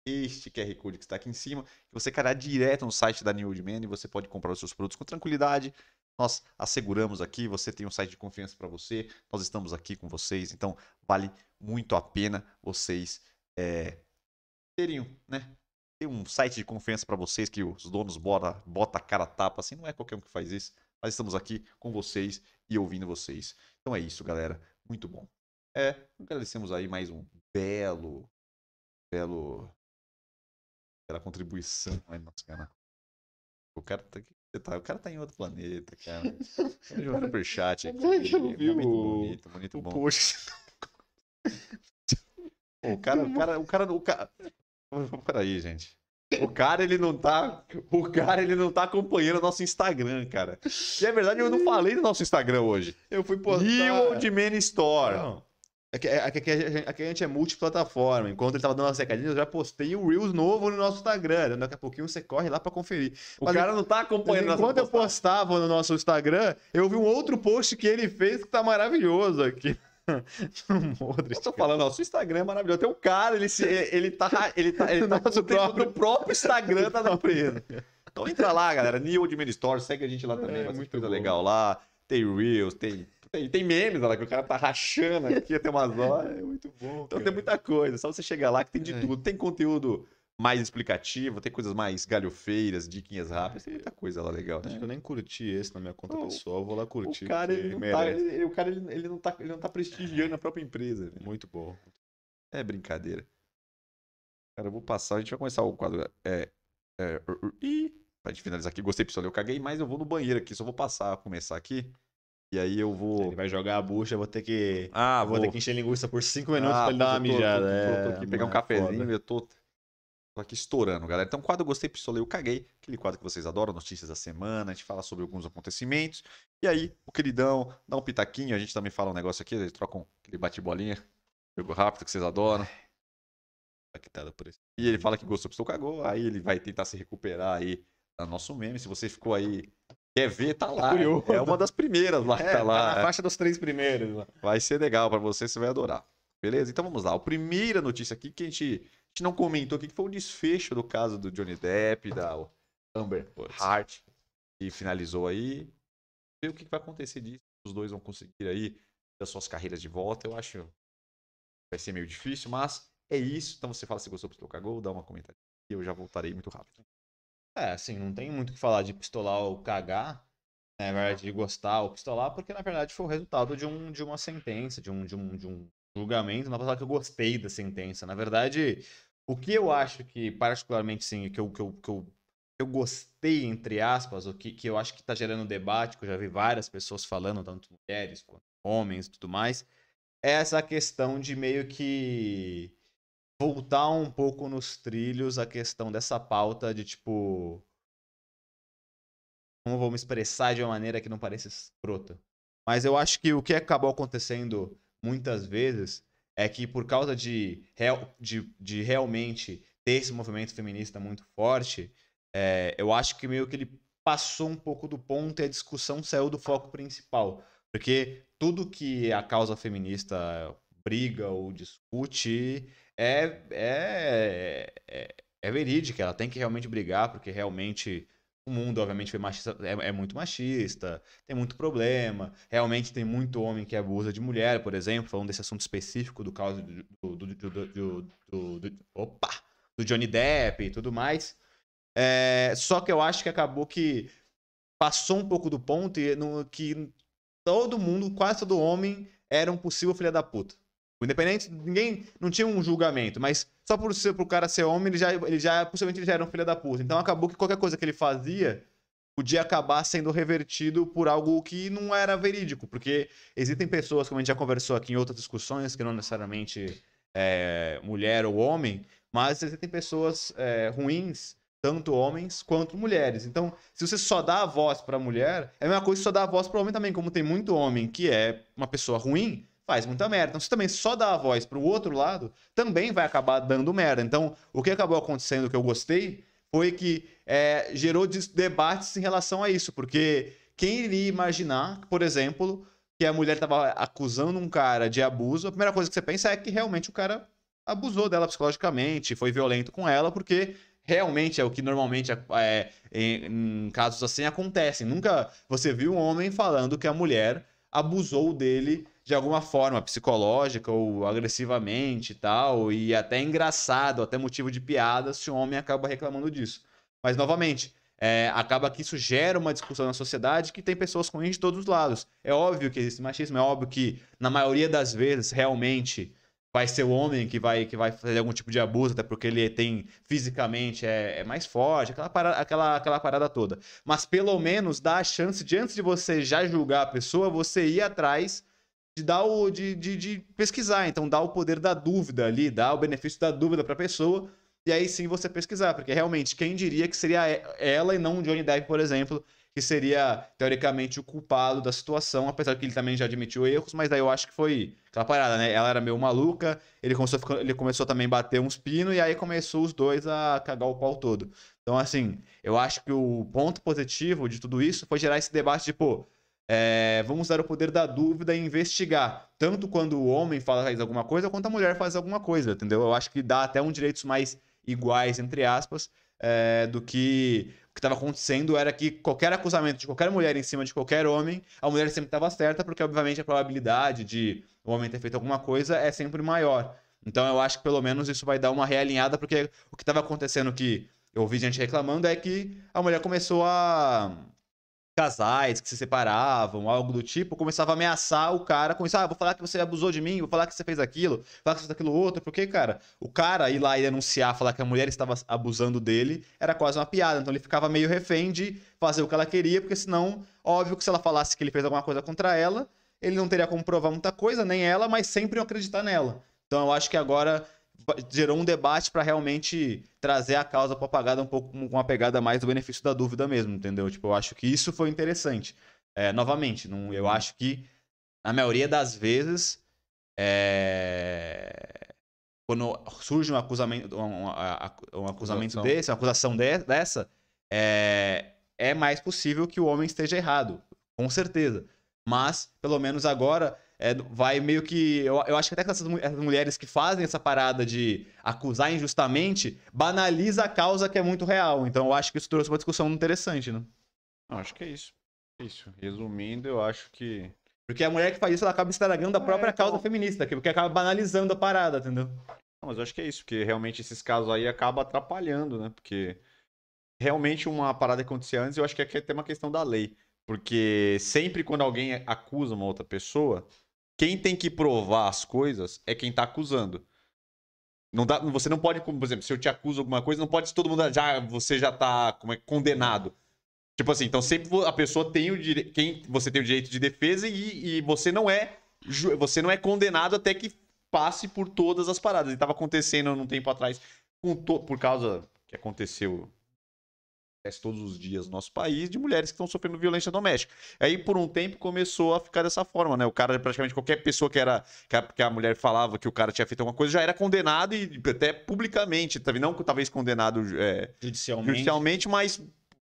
este QR Code que está aqui em cima, que você cairá direto no site da New Old Man e você pode comprar os seus produtos com tranquilidade, nós asseguramos aqui, você tem um site de confiança para você, nós estamos aqui com vocês, então vale muito a pena vocês é, terem, né? Ter um site de confiança para vocês que os donos bota, bota a cara tapa, assim, não é qualquer um que faz isso. mas estamos aqui com vocês e ouvindo vocês. Então é isso, galera. Muito bom. É, agradecemos aí mais um belo, belo, bela contribuição aí, nossa, cara. Eu quero ter que Tá, o cara tá em outro planeta, cara. Tô jogando por chat aqui. Eu um é muito o... bonito, bonito o bom. o cara, o cara, o cara, o cara... Peraí, gente. O cara, ele não tá. O cara, ele não tá acompanhando o nosso Instagram, cara. E é verdade, eu não falei do nosso Instagram hoje. Eu fui postar. Rio de Man Store. Não. É é, é aqui, a gente é multiplataforma. Enquanto ele tava dando uma secadinha, eu já postei o Reels novo no nosso Instagram. Daqui a pouquinho você corre lá para conferir. O Mas cara não tá acompanhando Enquanto eu postava no nosso Instagram, eu vi um outro post que ele fez que tá maravilhoso aqui. Modric, eu tô falando, ó, seu Instagram é maravilhoso. Tem um cara, ele, se, ele, tá. Ele tá, ele tá Nosso próprio... do próprio Instagram tá na presa. Então entra lá, galera. New Admin Store, segue a gente lá também. É, muito coisa bom. legal lá. Tem Reels, tem e tem memes lá que o cara tá rachando aqui até umas horas. É muito bom. Então cara. tem muita coisa. Só você chegar lá que tem de é. tudo. Tem conteúdo mais explicativo, tem coisas mais galhofeiras, diquinhas rápidas, tem muita coisa lá legal. Acho que eu nem curti esse na minha conta pessoal, vou lá curtir. O cara, ele não, tá, ele, o cara ele, ele, não tá, ele não tá prestigiando a própria empresa. Velho. Muito bom. É brincadeira. Cara, eu vou passar, a gente vai começar o quadro. É, é, e, pra gente finalizar aqui, gostei, pessoal, eu caguei, mas eu vou no banheiro aqui, só vou passar, começar aqui. E aí eu vou. Ele vai jogar a bucha, eu vou ter que. Ah, vou, vou ter que encher linguiça por 5 minutos ah, pra ele dar uma mijada. Tô, tô, tô, tô aqui é, pegar um é cafezinho, foda. eu tô. Tô aqui estourando, galera. Então, quadro eu Gostei, Pistolei, eu Caguei. Aquele quadro que vocês adoram, notícias da semana. A gente fala sobre alguns acontecimentos. E aí, o queridão dá um pitaquinho. A gente também fala um negócio aqui. Eles trocam aquele bate-bolinha. Jogo rápido que vocês adoram. É. Tá por isso. E ele fala que gostou, pistolou, cagou. Aí ele vai tentar se recuperar aí no nosso meme. Se você ficou aí Quer ver, tá lá. Curioso. É uma das primeiras lá que é, tá lá. Tá na faixa dos três primeiros. Vai ser legal para você, você vai adorar. Beleza? Então vamos lá. A primeira notícia aqui que a gente, a gente não comentou aqui, que foi o desfecho do caso do Johnny Depp, da Amber Hart, que finalizou aí. Ver o que vai acontecer disso. Os dois vão conseguir aí as suas carreiras de volta. Eu acho vai ser meio difícil, mas é isso. Então você fala se gostou, seu tocou, dá uma comentário. E eu já voltarei muito rápido. É, assim, não tem muito o que falar de pistolar ou cagar, né, na verdade, de gostar ou pistolar, porque na verdade foi o resultado de, um, de uma sentença, de um, de, um, de um julgamento. Não vou falar que eu gostei da sentença. Na verdade, o que eu acho que, particularmente, sim, que eu, que eu, que eu, eu gostei, entre aspas, o que, que eu acho que está gerando debate, que eu já vi várias pessoas falando, tanto mulheres quanto homens e tudo mais, é essa questão de meio que voltar um pouco nos trilhos a questão dessa pauta de tipo. Como vou me expressar de uma maneira que não pareça escrota. Mas eu acho que o que acabou acontecendo muitas vezes é que por causa de, real, de, de realmente ter esse movimento feminista muito forte, é, eu acho que meio que ele passou um pouco do ponto e a discussão saiu do foco principal. Porque tudo que a causa feminista briga ou discute é é, é, é, é, verídica, ela tem que realmente brigar, porque realmente o mundo, obviamente, foi machista, é, é, muito machista, tem muito problema, realmente tem muito homem que abusa de mulher, por exemplo, falando desse assunto específico do caso do, do, do, do, do opa, do Johnny Depp e tudo mais. É, só que eu acho que acabou que passou um pouco do ponto e no, que todo mundo, quase todo homem, era um possível filho da puta. O Independente, ninguém. Não tinha um julgamento, mas só por ser pro cara ser homem, ele já, ele já. Possivelmente ele já era um filho da puta. Então acabou que qualquer coisa que ele fazia podia acabar sendo revertido por algo que não era verídico. Porque existem pessoas, como a gente já conversou aqui em outras discussões, que não necessariamente é mulher ou homem, mas existem pessoas é, ruins tanto homens quanto mulheres. Então, se você só dá a voz para mulher, é a mesma coisa que só dá a voz para homem também, como tem muito homem que é uma pessoa ruim, faz muita merda. Então, se também só dá a voz para o outro lado, também vai acabar dando merda. Então, o que acabou acontecendo que eu gostei foi que é, gerou debates em relação a isso, porque quem iria imaginar, por exemplo, que a mulher estava acusando um cara de abuso, a primeira coisa que você pensa é que realmente o cara abusou dela psicologicamente, foi violento com ela, porque realmente é o que normalmente é, em, é, em, casos assim acontece. Nunca você viu um homem falando que a mulher abusou dele de alguma forma, psicológica ou agressivamente e tal, e é até engraçado, até motivo de piada, se o homem acaba reclamando disso. Mas, novamente, é, acaba que isso gera uma discussão na sociedade que tem pessoas ruins de todos os lados. É óbvio que existe machismo, é óbvio que, na maioria das vezes, realmente vai ser o homem que vai, que vai fazer algum tipo de abuso, até porque ele tem fisicamente é, é mais forte, aquela parada, aquela, aquela parada toda. Mas pelo menos dá a chance de, antes de você já julgar a pessoa, você ir atrás de dar o. de, de, de pesquisar. Então dá o poder da dúvida ali, dá o benefício da dúvida para a pessoa. E aí sim você pesquisar, porque realmente quem diria que seria ela e não o Johnny Depp, por exemplo, que seria, teoricamente, o culpado da situação, apesar que ele também já admitiu erros, mas daí eu acho que foi aquela parada, né? Ela era meio maluca, ele começou, ficar, ele começou também a bater uns pinos, e aí começou os dois a cagar o pau todo. Então, assim, eu acho que o ponto positivo de tudo isso foi gerar esse debate de, pô, é, vamos dar o poder da dúvida e investigar. Tanto quando o homem fala faz alguma coisa, quanto a mulher faz alguma coisa, entendeu? Eu acho que dá até um direitos mais iguais, entre aspas, é, do que o que estava acontecendo era que qualquer acusamento de qualquer mulher em cima de qualquer homem, a mulher sempre estava certa, porque obviamente a probabilidade de o homem ter feito alguma coisa é sempre maior. Então eu acho que pelo menos isso vai dar uma realinhada, porque o que estava acontecendo que eu ouvi gente reclamando é que a mulher começou a casais que se separavam, algo do tipo, começava a ameaçar o cara, começava, ah, vou falar que você abusou de mim, vou falar que você fez aquilo, vou falar que você fez aquilo outro, porque, cara, o cara ir lá e denunciar, falar que a mulher estava abusando dele, era quase uma piada, então ele ficava meio refém de fazer o que ela queria, porque senão, óbvio que se ela falasse que ele fez alguma coisa contra ela, ele não teria como provar muita coisa, nem ela, mas sempre iam acreditar nela. Então eu acho que agora gerou um debate para realmente trazer a causa propagada um pouco com uma pegada mais do benefício da dúvida mesmo, entendeu? Tipo, eu acho que isso foi interessante. É, novamente, não, eu acho que na maioria das vezes, é... quando surge um acusamento, um, um, um acusamento desse, uma acusação de, dessa, é... é mais possível que o homem esteja errado, com certeza. Mas, pelo menos agora, é, vai meio que. Eu, eu acho que até que essas, essas, mulheres que fazem essa parada de acusar injustamente banaliza a causa que é muito real. Então eu acho que isso trouxe uma discussão interessante, né? Não, acho que é isso. isso. Resumindo, eu acho que. Porque a mulher que faz isso, ela acaba estragando a é, própria é, causa feminista, porque acaba banalizando a parada, entendeu? Não, mas eu acho que é isso, porque realmente esses casos aí acabam atrapalhando, né? Porque realmente uma parada que acontecia antes, eu acho que aqui é tem uma questão da lei. Porque sempre quando alguém acusa uma outra pessoa, quem tem que provar as coisas é quem tá acusando. Não dá, você não pode, por exemplo, se eu te acuso alguma coisa, não pode todo mundo ah, já você já tá como é, condenado. Tipo assim, então sempre a pessoa tem o direito, quem você tem o direito de defesa e, e você não é você não é condenado até que passe por todas as paradas. E tava acontecendo um tempo atrás, por causa que aconteceu acontece todos os dias no nosso país, de mulheres que estão sofrendo violência doméstica. Aí, por um tempo, começou a ficar dessa forma, né? O cara, praticamente qualquer pessoa que era que a, que a mulher falava que o cara tinha feito alguma coisa, já era condenado e até publicamente, tá não talvez condenado é, judicialmente. judicialmente, mas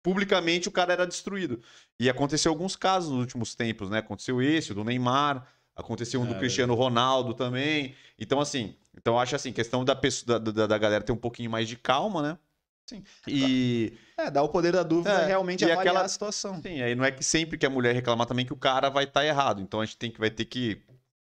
publicamente o cara era destruído. E aconteceu alguns casos nos últimos tempos, né? Aconteceu esse, o do Neymar, aconteceu um do ah, Cristiano Ronaldo também. Então, assim, então acho assim, questão da, pessoa, da, da, da galera ter um pouquinho mais de calma, né? Sim. E. É, dá o poder da dúvida é, realmente avaliar aquela... a situação. Sim, aí não é que sempre que a mulher reclamar também que o cara vai estar tá errado. Então a gente tem que, vai ter que.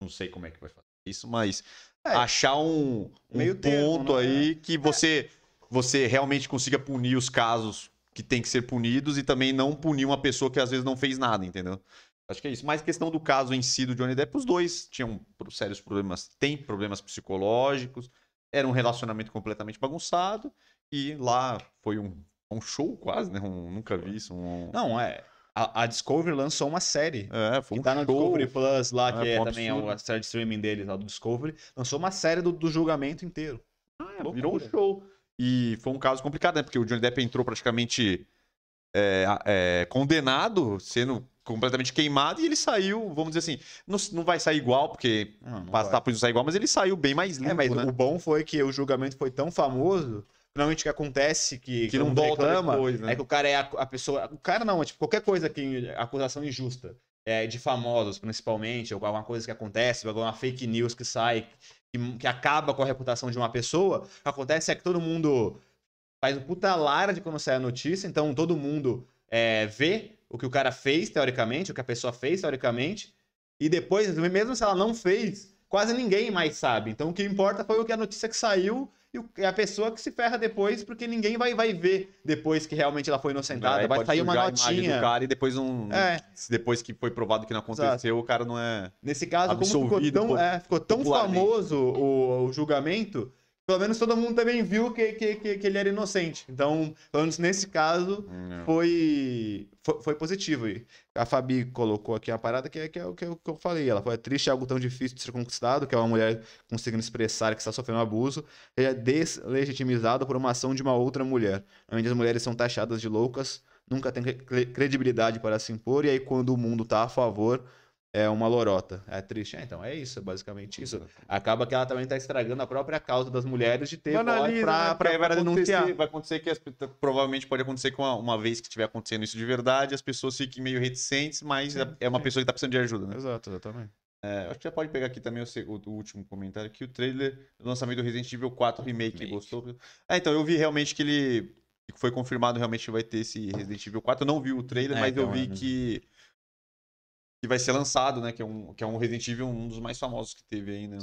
Não sei como é que vai fazer isso, mas. É, achar um, um meio ponto termo, né? aí é? que você, você realmente consiga punir os casos que tem que ser punidos e também não punir uma pessoa que às vezes não fez nada, entendeu? Acho que é isso. Mas questão do caso em si do Johnny Depp, os dois tinham sérios problemas, têm problemas psicológicos, era um relacionamento completamente bagunçado. E lá foi um, um show quase, né? Um, nunca vi isso. Um... Não, é. A, a, Discovery lançou uma série. É, foi um que tá show. na Discovery Plus lá, é, que é, é também absurdo. a série de streaming deles lá do Discovery. Lançou uma série do, do julgamento inteiro. Ah, é, virou um show. E foi um caso complicado, né? Porque o Johnny Depp entrou praticamente é, é, condenado, sendo completamente queimado e ele saiu, vamos dizer assim, não, não vai sair igual, porque não, não passar tá, por isso sair igual, mas ele saiu bem mais é, limpo, é, mas né? O bom foi que o julgamento foi tão famoso Normalmente o que acontece que, que não volta a depois, é né? é que o cara é a, a, pessoa. O cara não, é tipo qualquer coisa que. acusação injusta. É, de famosos, principalmente, ou alguma coisa que acontece, alguma fake news que sai, que, que acaba com a reputação de uma pessoa. O que acontece é que todo mundo faz um puta lara de quando sai a notícia, então todo mundo é, vê o que o cara fez, teoricamente, o que a pessoa fez, teoricamente, e depois, mesmo se ela não fez, quase ninguém mais sabe. Então o que importa foi o que a notícia que saiu e é a pessoa que se ferra depois, porque ninguém vai, vai ver depois que realmente ela foi inocentada. É, vai sair uma notinha. cara e depois um. É. Depois que foi provado que não aconteceu, Exato. o cara não é. Nesse caso, como ficou tão, é, ficou tão famoso o, o julgamento pelo menos todo mundo também viu que, que, que, que ele era inocente. Então, pelo menos nesse caso, foi, foi, foi positivo. a Fabi colocou aqui a parada que é, que é o que eu, que eu falei. Ela foi é triste, é algo tão difícil de ser conquistado, que é uma mulher conseguindo expressar que está sofrendo abuso, seja é deslegitimizado por uma ação de uma outra mulher. Onde as mulheres são taxadas de loucas, nunca têm credibilidade para se impor, e aí quando o mundo está a favor é uma lorota. É triste. É, então, é isso, é basicamente isso. Acaba que ela também está estragando a própria causa das mulheres de ter para para né? para denunciar. vai acontecer que provavelmente pode acontecer que uma, uma vez que estiver acontecendo isso de verdade, as pessoas fiquem meio reticentes, mas sim, é, é uma sim. pessoa que está precisando de ajuda, né? Exato, exatamente. É, acho que já pode pegar aqui também o, o, último comentário que o trailer do lançamento do Resident Evil 4 Remake. Remake. Gostou? É, então, eu vi realmente que ele foi confirmado realmente vai ter esse Resident Evil 4. Eu não vi o trailer, é, mas então, eu vi é, né? que que vai ser lançado, né? Que é um, que é um Resident Evil, um dos mais famosos que teve aí, né?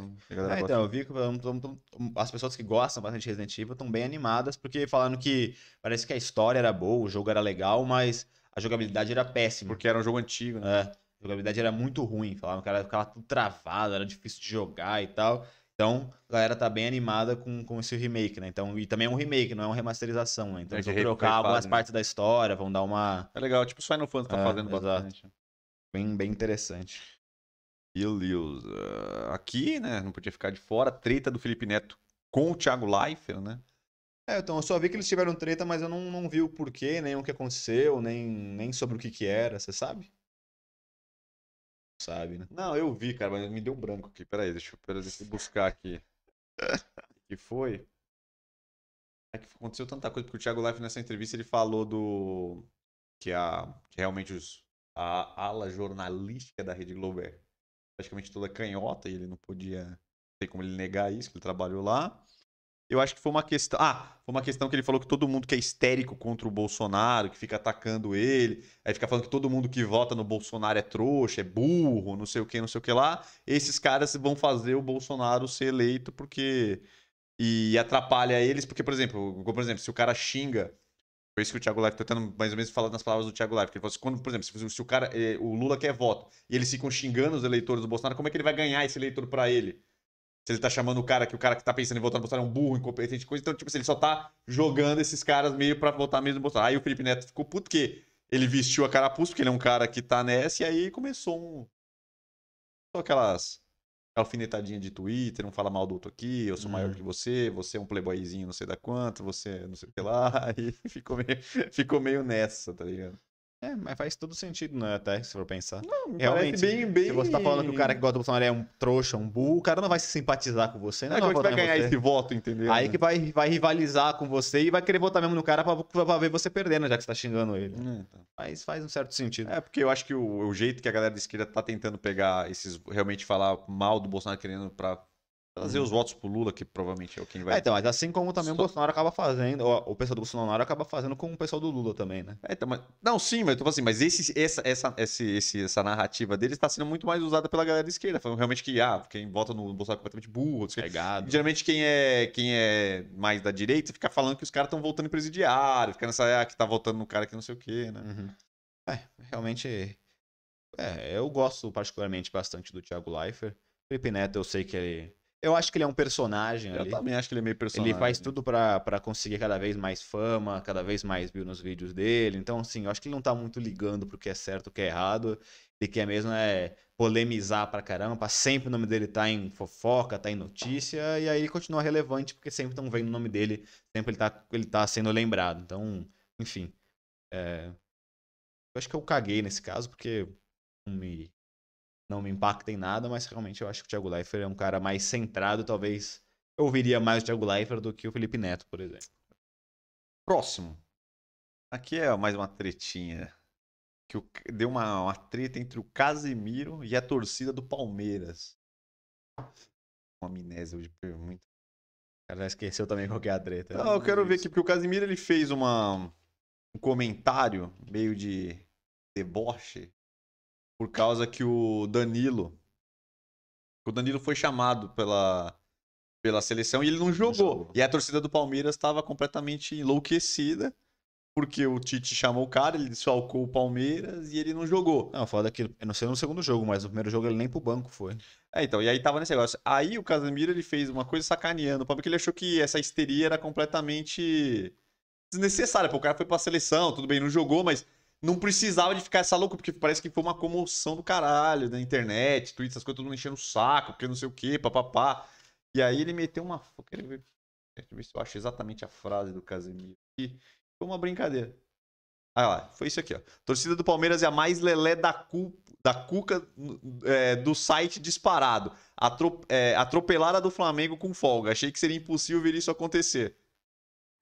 Ah, então, eu vi que as pessoas que gostam bastante de Resident Evil estão bem animadas, porque falando que parece que a história era boa, o jogo era legal, mas a jogabilidade era péssima. Porque era um jogo antigo, né? É, a jogabilidade era muito ruim, falavam que era, ficava tudo travado, era difícil de jogar e tal. Então, a galera tá bem animada com, com esse remake, né? Então, e também é um remake, não é uma remasterização, né? Então, é eles vão trocar algumas né? partes da história, vão dar uma... É legal, tipo o Final Fantasy tá é, fazendo exato. bastante. Bem, bem interessante. Beleza. Aqui, né? Não podia ficar de fora. Treta do Felipe Neto com o Thiago Leifert, né? É, então eu só vi que eles tiveram treta, mas eu não, não vi o porquê, nem o que aconteceu, nem, nem sobre o que que era, você sabe? Sabe, né? Não, eu vi, cara, mas me deu um branco aqui. Peraí, deixa eu, deixa eu buscar aqui. O que foi? É que aconteceu tanta coisa, porque o Thiago Life nessa entrevista ele falou do. Que, a, que realmente os, a ala jornalística da Rede Globo é praticamente toda canhota e ele não podia, não tem como ele negar isso, que ele trabalhou lá. Eu acho que foi uma questão. Ah, foi uma questão que ele falou que todo mundo que é histérico contra o Bolsonaro, que fica atacando ele, aí fica falando que todo mundo que vota no Bolsonaro é trouxa, é burro, não sei o que, não sei o que lá. Esses caras vão fazer o Bolsonaro ser eleito porque. E atrapalha eles, porque, por exemplo, por exemplo, se o cara xinga foi isso que o Thiago Life tá tentando mais ou menos falar nas palavras do Thiago Life. Que ele falou assim, quando, por exemplo, se, se o cara, eh, o Lula quer voto e eles ficam xingando os eleitores do Bolsonaro, como é que ele vai ganhar esse eleitor para ele? Se ele tá chamando o cara que o cara que tá pensando em votar no Bolsonaro é um burro, incompetente, coisa. Então, tipo assim, ele só tá jogando esses caras meio para votar mesmo no Bolsonaro. Aí o Felipe Neto ficou puto que ele vestiu a carapuça, porque ele é um cara que tá nessa, e aí começou um. Só aquelas alfinetadinha de Twitter, não fala mal do outro aqui, eu sou hum. maior uhum. que você, você é um playboyzinho não sei da quanto, você é não sei o que lá, e ficou meio, ficou meio nessa, tá ligado? É, mas faz todo sentido, né? Até se for pensar. Não, Realmente. Bem, bem... Se você tá falando que o cara que gosta do Bolsonaro é um trouxa, um burro, o cara não vai se simpatizar com você, né? Não, é, é não, vai ganhar você. esse voto, entendeu? Aí né? que vai, vai rivalizar com você e vai querer votar mesmo no cara pra, pra ver você perdendo, né, já que você tá xingando ele. Hum, Mas faz um certo sentido. É, porque eu acho que o, o, jeito que a galera da esquerda tá tentando pegar esses. realmente falar mal do Bolsonaro querendo pra Trazer hum. os votos pro Lula, que provavelmente é o quem vai. É, então, mas assim como também o Bolsonaro acaba fazendo, o pessoal do Bolsonaro acaba fazendo com o pessoal do Lula também, né? É, então, mas... Não, sim, mas eu tô assim, mas esse, essa, essa, esse, essa narrativa dele está sendo muito mais usada pela galera da esquerda, falando realmente que, ah, quem vota no Bolsonaro é completamente burro, despegado. Geralmente quem é, quem é mais da direita fica falando que os caras estão voltando em presidiário, fica nessa, ah, que tá votando no cara que não sei o quê, né? Uhum. É, realmente. É, eu gosto particularmente bastante do Thiago Leifert. Felipe Neto, eu sei que ele eu acho que ele é um personagem. Eu ali. também acho que ele é meio personagem. Ele faz tudo para conseguir cada vez mais fama, cada vez mais view nos vídeos dele. Então, assim, eu acho que ele não tá muito ligando pro que é certo, o que é errado. Ele quer mesmo é polemizar pra caramba, pra sempre o nome dele tá em fofoca, tá em notícia, e aí ele continua relevante, porque sempre estão vendo o nome dele, sempre ele tá, ele tá sendo lembrado. Então, enfim. É... Eu acho que eu caguei nesse caso, porque não me não me impacta em nada, mas realmente eu acho que o Thiago Leifert é um cara mais centrado, talvez eu ouviria mais o Thiago Leifert do que o Felipe Neto, por exemplo. Próximo. Aqui é mais uma tretinha. Que deu uma, uma treta entre o Casemiro e a torcida do Palmeiras. Uma amnésia de pergunta. É o cara já esqueceu também qual que é a treta. Não, eu quero ver aqui, porque o Casemiro ele fez uma, um comentário meio de deboche por causa que o Danilo. O Danilo foi chamado pela, pela seleção e ele não jogou. Não jogou. E a torcida do Palmeiras estava completamente enlouquecida. Porque o Tite chamou o cara, ele desfalcou o Palmeiras e ele não jogou. Não, foda que eu não sei no segundo jogo, mas no primeiro jogo ele nem pro banco foi. É, então, e aí tava nesse negócio. Aí o Casemiro ele fez uma coisa sacaneando, porque ele achou que essa histeria era completamente desnecessária, porque o cara foi pra seleção, tudo bem, não jogou, mas não precisava de ficar essa louco porque parece que foi uma comoção do caralho na né? internet, Twitter, essas coisas, todo mundo enchendo o saco, porque não sei o que, papapá. E aí ele meteu uma. Quero ver, deixa eu ver se eu acho exatamente a frase do Casemiro aqui. Foi uma brincadeira. Ah lá, foi isso aqui, ó. Torcida do Palmeiras é a mais lelé da, cu... da cuca é, do site disparado. Atro... É, do Flamengo com folga. Achei que seria impossível ver isso acontecer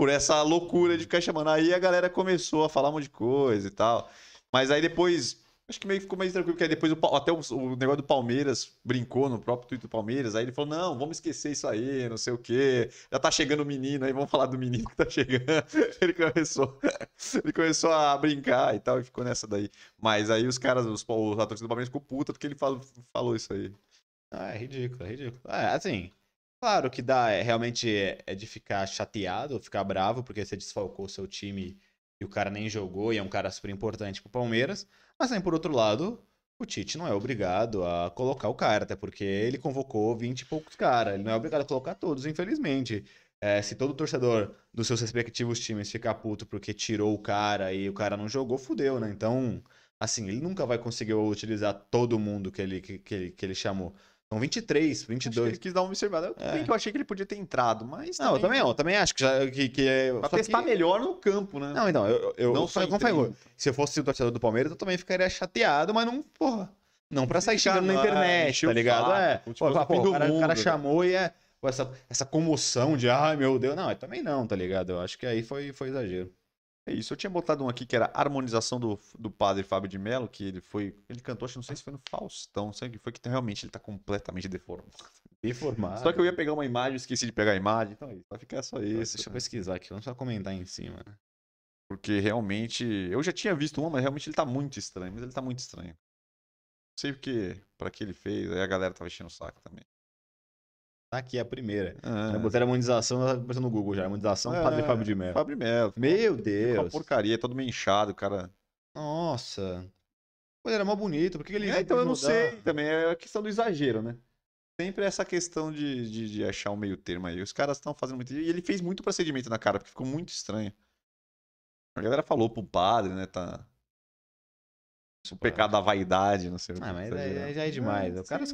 por essa loucura de ficar chamando. Aí a galera começou a falar um monte de coisa e tal. Mas aí depois. Acho que meio ficou mais tranquilo, porque aí depois o, até o, o, negócio do Palmeiras brincou no próprio Twitter do Palmeiras. Aí ele falou: não, vamos esquecer isso aí, não sei o quê. Já tá chegando o menino, aí vamos falar do menino que tá chegando. ele começou. ele começou a brincar e tal, e ficou nessa daí. Mas aí os caras, os, os atores do Palmeiras ficou puta porque ele falou, falou isso aí. Ah, é ridículo, é ridículo. É, assim, Claro que dá, é, realmente é, é de ficar chateado, ficar bravo, porque você desfalcou o seu time e o cara nem jogou e é um cara super importante pro Palmeiras. Mas aí, por outro lado, o Tite não é obrigado a colocar o cara, até porque ele convocou 20 e poucos caras. Ele não é obrigado a colocar todos, infelizmente. É, se todo torcedor dos seus respectivos times ficar puto porque tirou o cara e o cara não jogou, fudeu, né? Então, assim, ele nunca vai conseguir utilizar todo mundo que ele, que, que ele, que ele chamou. São 23, 22. Acho ele quis dar uma observada. Eu, é. eu achei que ele podia ter entrado, mas. Não, também... eu também, eu também acho que, já, que, que é. Pra testar que... melhor no campo, né? Não, então, eu, eu, não só Se eu fosse o torcedor do Palmeiras, eu também ficaria chateado, mas não, porra. Não pra sair xingando na internet, tá ligado? Falar, é. Tipo, pô, tipo, pô, o, cara, mundo, o cara chamou e é. Essa, essa comoção de, ai meu Deus. Não, eu também não, tá ligado? Eu acho que aí foi, foi exagero. É isso. Eu tinha botado um aqui que era harmonização do, do padre Fábio de Mello, que ele foi. Ele cantou, acho não sei se foi no Faustão, sei que foi que realmente ele tá completamente deformado. Deformado. Só que eu ia pegar uma imagem, esqueci de pegar a imagem. Então é isso. vai ficar só isso. Nossa, deixa né? eu pesquisar aqui, vamos só comentar em cima. Porque realmente. Eu já tinha visto uma, mas realmente ele tá muito estranho. Mas ele tá muito estranho. Não sei o que, pra que ele fez, aí a galera tá enchendo o saco também. Tá aqui é a primeira. Ah. Já botaram harmonização, ela apareceu no Google já. Harmonização, é, Padre Fábio de Mello. Fábio de Mello. Meu Deus. Uma porcaria, é todo inchado cara. Nossa. Pô, era mó bonito. Por que ele é, então eu não mudar? sei também. É a questão do exagero, né? Sempre essa questão de, de, de achar um meio termo aí. Os caras estão fazendo muito. E ele fez muito procedimento na cara, porque ficou muito estranho. A galera falou pro padre, né? Tá, o pecado ah. da vaidade, não sei o ah, que. Ah, mas é, já é demais. É, o cara,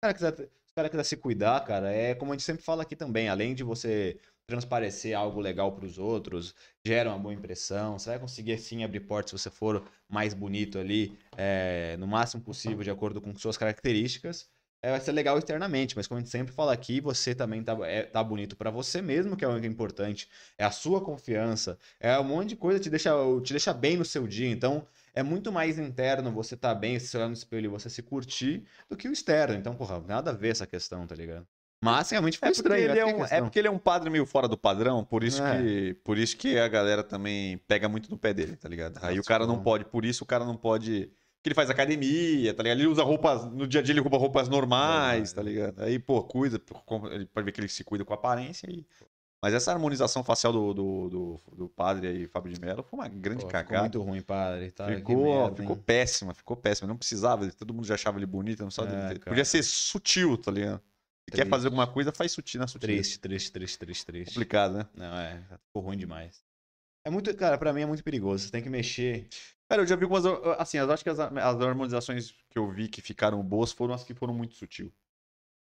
cara quiser cara dá tá se cuidar, cara, é como a gente sempre fala aqui também, além de você transparecer algo legal para os outros, gera uma boa impressão, você vai conseguir sim abrir portas se você for mais bonito ali, é, no máximo possível, de acordo com suas características. É, vai ser legal externamente, mas como a gente sempre fala aqui, você também tá, é, tá bonito para você mesmo, que é o importante. É a sua confiança, é um monte de coisa que te deixa, te deixa bem no seu dia. Então, é muito mais interno você tá bem, se olhar no espelho e você se curtir, do que o externo. Então, porra, nada a ver essa questão, tá ligado? Mas realmente foi é estranho. É, é, um, é, porque ele é um padre meio fora do padrão, por isso, é. que, por isso que a galera também pega muito no pé dele, tá ligado? Aí Nossa, o cara não tipo pode, por isso o cara não pode. Porque ele faz academia, tá ligado? Ele usa roupas. No dia a dia ele rouba roupas normais, é. tá ligado? Aí, pô, cuida, pode ver que ele se cuida com a aparência e mas essa harmonização facial do, do, do, do padre aí, Fábio de Mello, foi uma grande Pô, cagada. Ficou muito ruim, padre. Tá, ficou, merda, ficou péssima, ficou péssima. Não precisava, todo mundo já achava ele bonito, não sabe. é, Podia ser sutil, tá ligado? Se quer fazer alguma coisa, faz sutil na sutil. Triste, triste, triste, triste, triste. Complicado, né? Não, é. Tá, ficou ruim demais. É muito, cara, pra mim é muito perigoso. Você tem que mexer. Cara, eu já vi algumas. Assim, eu acho que as, as harmonizações que eu vi que ficaram boas foram as que foram muito sutil.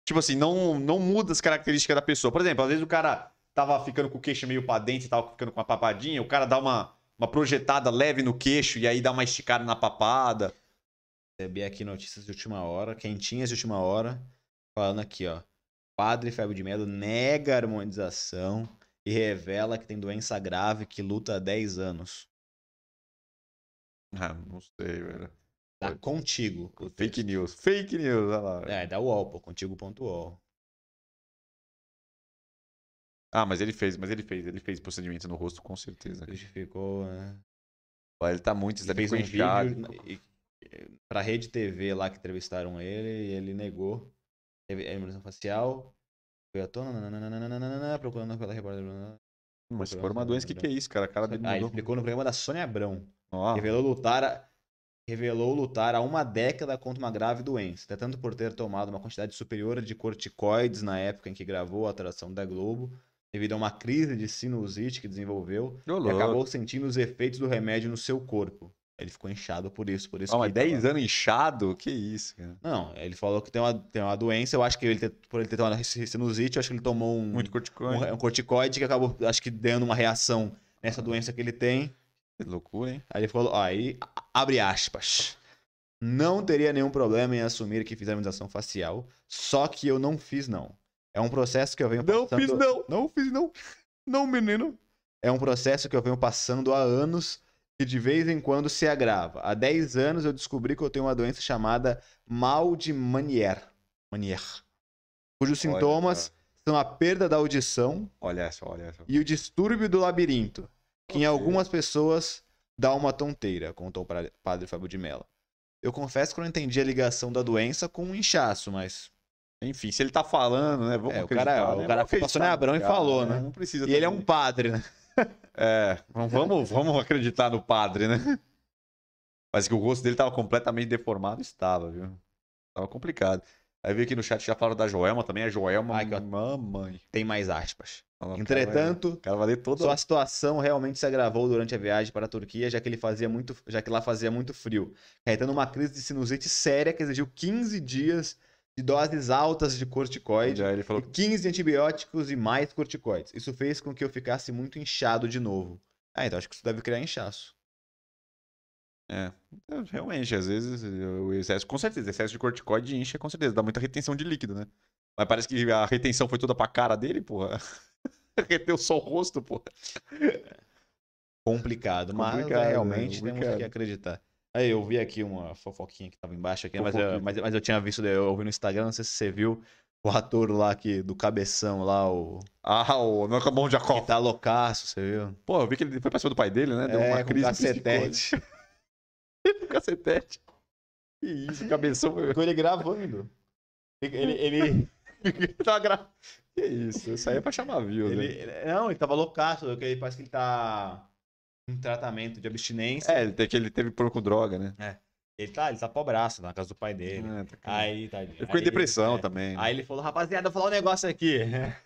Tipo assim, não, não muda as características da pessoa. Por exemplo, às vezes o cara tava ficando com o queixo meio pra dentro, tava ficando com uma papadinha, o cara dá uma, uma projetada leve no queixo e aí dá uma esticada na papada. Recebi aqui notícias de última hora, quentinhas de última hora, falando aqui, ó. Padre Fábio de Mello nega a harmonização e revela que tem doença grave que luta há 10 anos. Ah, não sei, velho. Tá contigo. Fake texto. news. Fake news, olha lá. É, da UOL, pô, contigo.uol. Ah, mas ele fez, mas ele fez, ele fez procedimento no rosto, com certeza. Justificou, né? Ele tá muito, ele tá bem vídeo, Pra rede TV lá que entrevistaram ele, e ele negou. Teve imunização facial, foi à tona, nananana, procurando pela repórter. Mas se for uma doença, o que, que é isso, cara? A cara dele ah, ele explicou no programa da Sônia Abrão. Oh. Revelou lutar a... Revelou lutar há uma década contra uma grave doença, tanto por ter tomado uma quantidade superior de corticoides na época em que gravou a atração da Globo, devido a uma crise de sinusite que desenvolveu Olô. e acabou sentindo os efeitos do remédio no seu corpo. Ele ficou inchado por isso, por isso. Oh, mas 10 anos inchado? Que isso, cara? Não, ele falou que tem uma, tem uma doença, eu acho que ele por ele ter tomado sinusite, eu acho que ele tomou um... Muito corticoide. Um, um corticoide que acabou, acho que, dando uma reação nessa doença que ele tem. Que loucura, hein? Aí ele falou, aí, abre aspas. Não teria nenhum problema em assumir que fiz a harmonização facial, só que eu não fiz, não. É um processo que eu venho passando. Não fiz, não! Não fiz, não! Não, menino! É um processo que eu venho passando há anos e de vez em quando se agrava. Há 10 anos eu descobri que eu tenho uma doença chamada mal de Manier. Manier. Cujos olha, sintomas são a perda da audição. Olha essa, olha essa. E o distúrbio do labirinto, que olha. em algumas pessoas dá uma tonteira, contou o padre Fábio de Mello. Eu confesso que eu não entendi a ligação da doença com o um inchaço, mas enfim, se ele tá falando, né? Vamos é, o cara, é, né? o cara foi passando ah, Abrão cara, e né, falou, é, né? Não precisa. E ele é um padre, né? é, vamos, vamos acreditar no padre, né? Mas que o rosto dele tava completamente deformado, estava, viu? Tava complicado. Aí vi aqui no chat já falaram da Joelma também. A Joelma, Ai, mamãe. Tem mais aspas. Entretanto, cara vai, cara vai sua situação realmente se agravou durante a viagem para a Turquia, já que, ele fazia muito, já que lá fazia muito frio, acarretando uma crise de sinusite séria que exigiu 15 dias de doses altas de corticoide, ele falou... 15 antibióticos e mais corticoides. Isso fez com que eu ficasse muito inchado de novo. Ah, então acho que isso deve criar inchaço. É, então, realmente, às vezes o excesso, com certeza, excesso de corticoide incha, com certeza, dá muita retenção de líquido, né? Mas parece que a retenção foi toda pra cara dele, porra. Reteu só o rosto, porra. Complicado, mas é, complicado, né? realmente complicado. temos que acreditar. Aí eu vi aqui uma fofoquinha que tava embaixo aqui, mas eu, mas, mas eu, tinha visto, eu vi no Instagram, não sei se você viu, o ator lá aqui do cabeção lá, o. Ah, o Não acabou de Jacó. Que tá loucaço, você viu? Pô, eu vi que ele foi pra cima do pai dele, né? Deu é, uma crise. Cacetete. com cacetete. Que isso, cabeção. Com ele gravando. Ele. ele... tava tá gra... Que isso, isso aí é pra chamar viu ele... né? Não, ele tava loucaço, parece que ele tá um tratamento de abstinência. É, ele, que ele teve problema com droga, né? É. Ele tá, ele tá pobraço na casa do pai dele. É, tá aí, tá, ele ficou em depressão é. também. Né? Aí ele falou, rapaziada, vou falar um negócio aqui.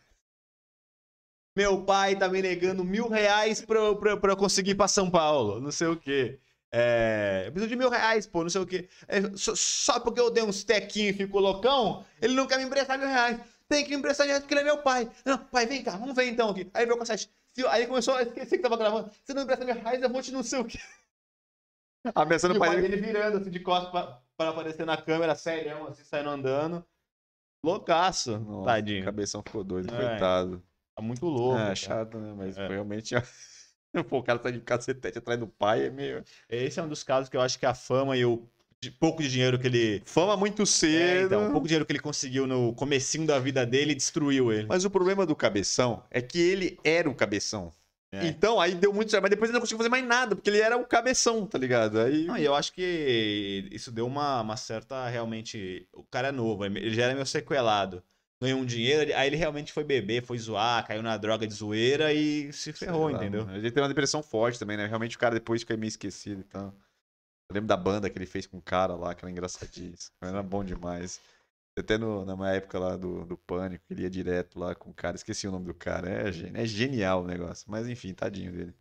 Meu pai tá me negando mil reais pra, eu, pra, pra eu conseguir ir pra São Paulo. Não sei o quê. É, eu preciso de mil reais, pô, não sei o quê. É, só, só, porque eu dei uns tequinhos e fico loucão, ele não quer me emprestar mil reais. Tem que me emprestar dinheiro porque ele é meu pai. Não, pai, vem cá, vamos ver então aqui. Aí ele veio com a sete. Aí começou a esquecer que tava gravando. Você não empresta minha raiz, eu vou te não sei o quê. Ameaçando o pai dele. Ele virando assim de costas pra, pra aparecer na câmera, sério, assim, saindo andando. Loucaço, Nossa, tadinho. O cabeção ficou doido, é, coitado. Tá muito louco. É, chato, né? Mas é. realmente. Pô, o cara tá de cacetete atrás do pai, é meio. Esse é um dos casos que eu acho que a fama e o de pouco de dinheiro que ele fama muito cedo. É, então, o pouco dinheiro que ele conseguiu no comecinho da vida dele destruiu ele. Mas o problema do cabeção é que ele era o cabeção. É. Então, aí deu muito Mas depois ele não conseguiu fazer mais nada, porque ele era o cabeção, tá ligado? Aí... Não, e eu acho que isso deu uma, uma certa, realmente... O cara é novo, ele já era meio sequelado. Ganhou um dinheiro, aí ele realmente foi beber, foi zoar, caiu na droga de zoeira e se ferrou, lá, entendeu? Ele teve uma depressão forte também, né? Realmente o cara depois fica meio esquecido e então... tal. Eu lembro da banda que ele fez com o cara lá, que era engraçadíssimo. Era bom demais. Até no, na minha época lá do, do Pânico, ele ia direto lá com o cara. Esqueci o nome do cara. É, é genial o negócio. Mas enfim, tadinho dele.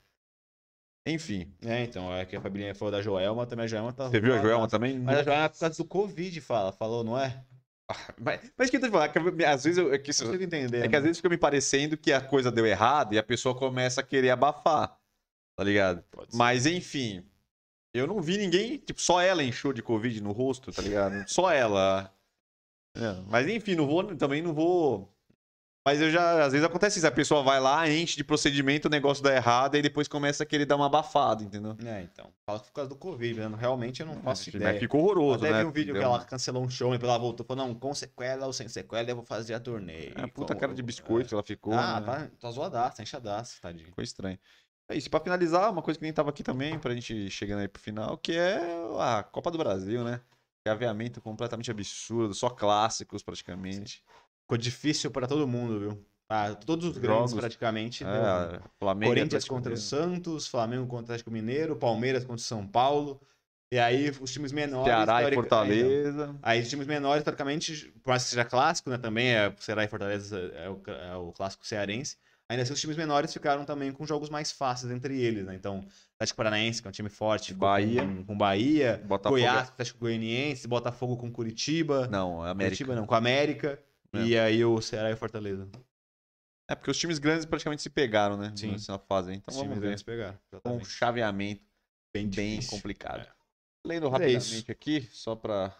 Enfim. É, então, é que a Fabrilinha falou da Joelma, também a Joelma tá. Você viu a Joelma lá, também? Mas a Joelma é por causa do Covid, fala, falou, não é? Ah, mas, mas que eu tô falando, é que, às vezes eu, é que, isso, eu entender, é que né? às vezes fica me parecendo que a coisa deu errado e a pessoa começa a querer abafar, tá ligado? Mas enfim, eu não vi ninguém, tipo, só ela encheu de Covid no rosto, tá ligado? Só ela. É, mas enfim, não vou, também não vou. Mas eu já, às vezes acontece isso, a pessoa vai lá, enche de procedimento, o negócio dá errado, e depois começa a querer dar uma abafada, entendeu? É, então. Fala que por causa do Covid, né? Realmente eu não é, faço é, ideia. Mas ficou horroroso, Até né? vi um vídeo que ela cancelou um show, e ela voltou, falou, não, com sequela ou sem sequela, eu vou fazer a turnê. É, puta como... cara de biscoito é. ela ficou. Ah, né? tá, tá zoadaça, tá enxadaça, tadinho. Ficou estranho. É isso, pra finalizar, uma coisa que nem tava aqui também, pra gente chegando aí pro final, que é a Copa do Brasil, né? Gaveamento completamente absurdo, só clássicos praticamente. Ficou difícil para todo mundo, viu? Ah, todos os grandes Jogos, praticamente. É, né? Flamengo, Corinthians contra o Santos, Flamengo contra o Atlético Mineiro, Palmeiras contra o São Paulo. E aí os times menores. Ceará e Fortaleza. Aí, é, então. aí os times menores, historicamente, por mais que seja clássico, né? Também é Ceará e Fortaleza é o, é o clássico cearense. Ainda assim, os times menores ficaram também com jogos mais fáceis entre eles, né? Então, Atlético Paranaense, que é um time forte, Bahia. com, com Bahia, Botafogo. Goiás, é. Atlético Goianiense, Botafogo com Curitiba. Não, é América. Curitiba não, com América. É. E aí o Ceará e Fortaleza. É, porque os times grandes praticamente se pegaram, né? Sim. Nessa fase Então, os vamos times ver. pegaram. Com um chaveamento bem, bem complicado. É. Lendo é rapidamente é aqui, só para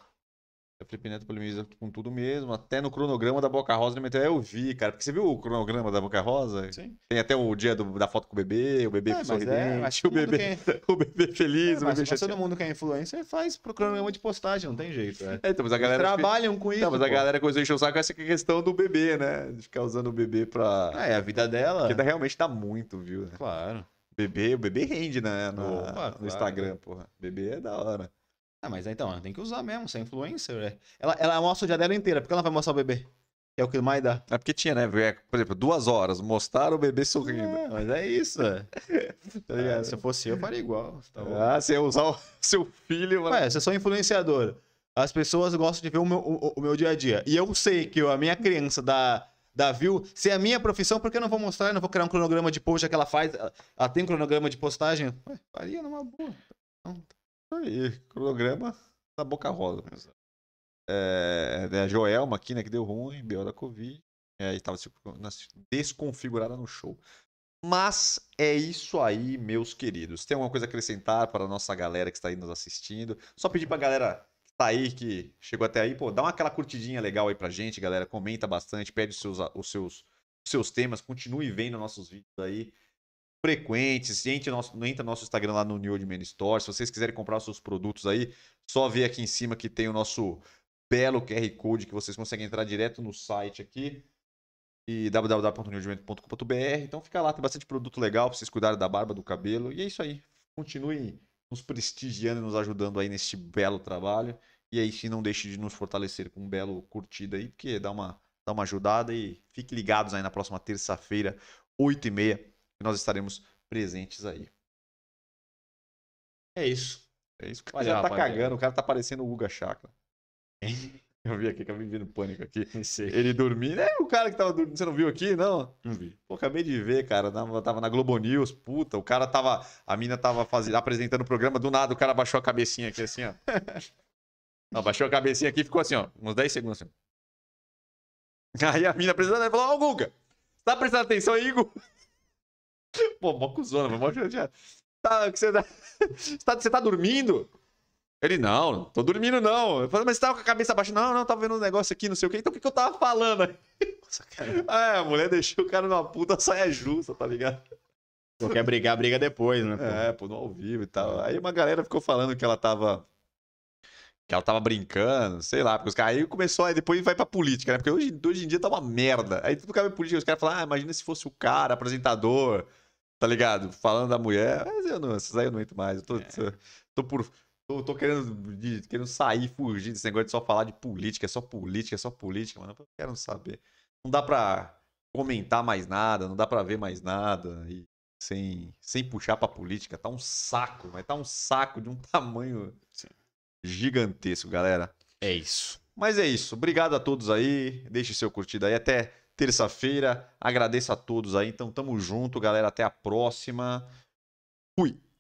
a Felipe Neto polemiza é com tudo mesmo, até no cronograma da Boca Rosa ele meteu. eu vi, cara, porque você viu o cronograma da Boca Rosa? Sim. Tem até o dia do, da foto com o bebê, o bebê é, é sorridente, é, o, bebê, é... o bebê feliz, é, o bebê todo mundo que é influencer faz pro cronograma de postagem, não tem jeito. Né? É. então, mas a galera Eles trabalham com então, isso. Não, mas pô. a galera começou a encher o saco essa questão do bebê, né? De ficar usando o bebê pra. É, a vida dela. Que realmente dá muito, viu? Claro. Bebê, o bebê rende né, no, Opa, no claro. Instagram, porra. Bebê é da hora. Ah, mas então, ela tem que usar mesmo, você é influencer. É. Ela, ela mostra o dia dela inteira, porque ela vai mostrar o bebê. Que é o que mais dá. É porque tinha, né? É, por exemplo, duas horas, mostrar o bebê sorrindo. É, mas é isso, é. ah, Se eu fosse eu, faria igual. Tá ah, você ia usar o seu filho. Mano. Ué, você é só influenciador. As pessoas gostam de ver o meu, o, o meu dia a dia. E eu sei que a minha criança da da View, se é a minha profissão, por que eu não vou mostrar? Eu não vou criar um cronograma de post que ela faz. Ela tem um cronograma de postagem? Ué, faria numa boa. Pronto. Aí, cronograma da Boca Rosa. É, é, a Joelma aqui, né, que deu ruim, B.O. da Covid. É, estava desconfigurada no show. Mas é isso aí, meus queridos. Tem alguma coisa a acrescentar para a nossa galera que está aí nos assistindo? Só pedir para a galera que está aí, que chegou até aí, pô, dá uma aquela curtidinha legal aí pra gente, galera. Comenta bastante, pede os seus, os seus, os seus temas, continue vendo nossos vídeos aí frequentes. Entre nosso, entra nosso Instagram lá no New Old Man Store. Se vocês quiserem comprar os seus produtos aí, só ver aqui em cima que tem o nosso belo QR Code que vocês conseguem entrar direto no site aqui e www.newdimento.com.br. Então fica lá, tem bastante produto legal para vocês cuidarem da barba, do cabelo. E é isso aí. Continuem nos prestigiando e nos ajudando aí neste belo trabalho. E aí, se não deixe de nos fortalecer com um belo curtida aí, porque dá uma, dá uma ajudada. E fiquem ligados aí na próxima terça-feira, 8h30 nós estaremos presentes aí. É isso. É isso cara Mas já tá rapaz, cagando, é. o cara tá parecendo o Guga Chakra. Eu vi aqui, acabei vendo pânico aqui. Ele dormindo. É o cara que tava dormindo. Você não viu aqui, não? Não vi. Pô, acabei de ver, cara. Tava, tava na Globo News, puta. O cara tava. A mina tava apresentando o programa. Do nada, o cara baixou a cabecinha aqui, assim, ó. não, baixou a cabecinha aqui e ficou assim, ó. Uns 10 segundos, assim. Aí a mina apresentando, falou: Ó, oh, Guga, tá prestando atenção aí, Guga? Pô, mó cuzona, mó chateado. Tá, tá você, tá, você tá dormindo? Ele, não, tô dormindo não. Eu falei, mas você tava com a cabeça baixa. Não, não, tava vendo um negócio aqui, não sei o quê. Então o que, que eu tava falando? Nossa, cara. É, a mulher deixou o cara numa puta saia justa, tá ligado? Pô, quer brigar, briga depois, né? Pô? É, pô, no ao vivo e tal. Aí uma galera ficou falando que ela tava. Que ela tava brincando, sei lá, porque os caras. Aí começou, aí depois vai pra política, né? Porque hoje, hoje em dia tá uma merda. Aí tudo cabe política, os caras falam, ah, imagina se fosse o cara, apresentador, tá ligado? Falando da mulher, mas eu não, essas aí eu não entro mais. Eu tô, é. tô por. Tô, tô querendo, querendo sair, fugir desse negócio de só falar de política, é só política, é só política, mano. Eu quero saber. Não dá pra comentar mais nada, não dá pra ver mais nada. E sem, sem puxar pra política, tá um saco, mas tá um saco de um tamanho Sim. gigantesco, galera. É isso. Mas é isso. Obrigado a todos aí. Deixe seu curtido aí. Até terça-feira. Agradeço a todos aí. Então, tamo junto, galera. Até a próxima. Fui.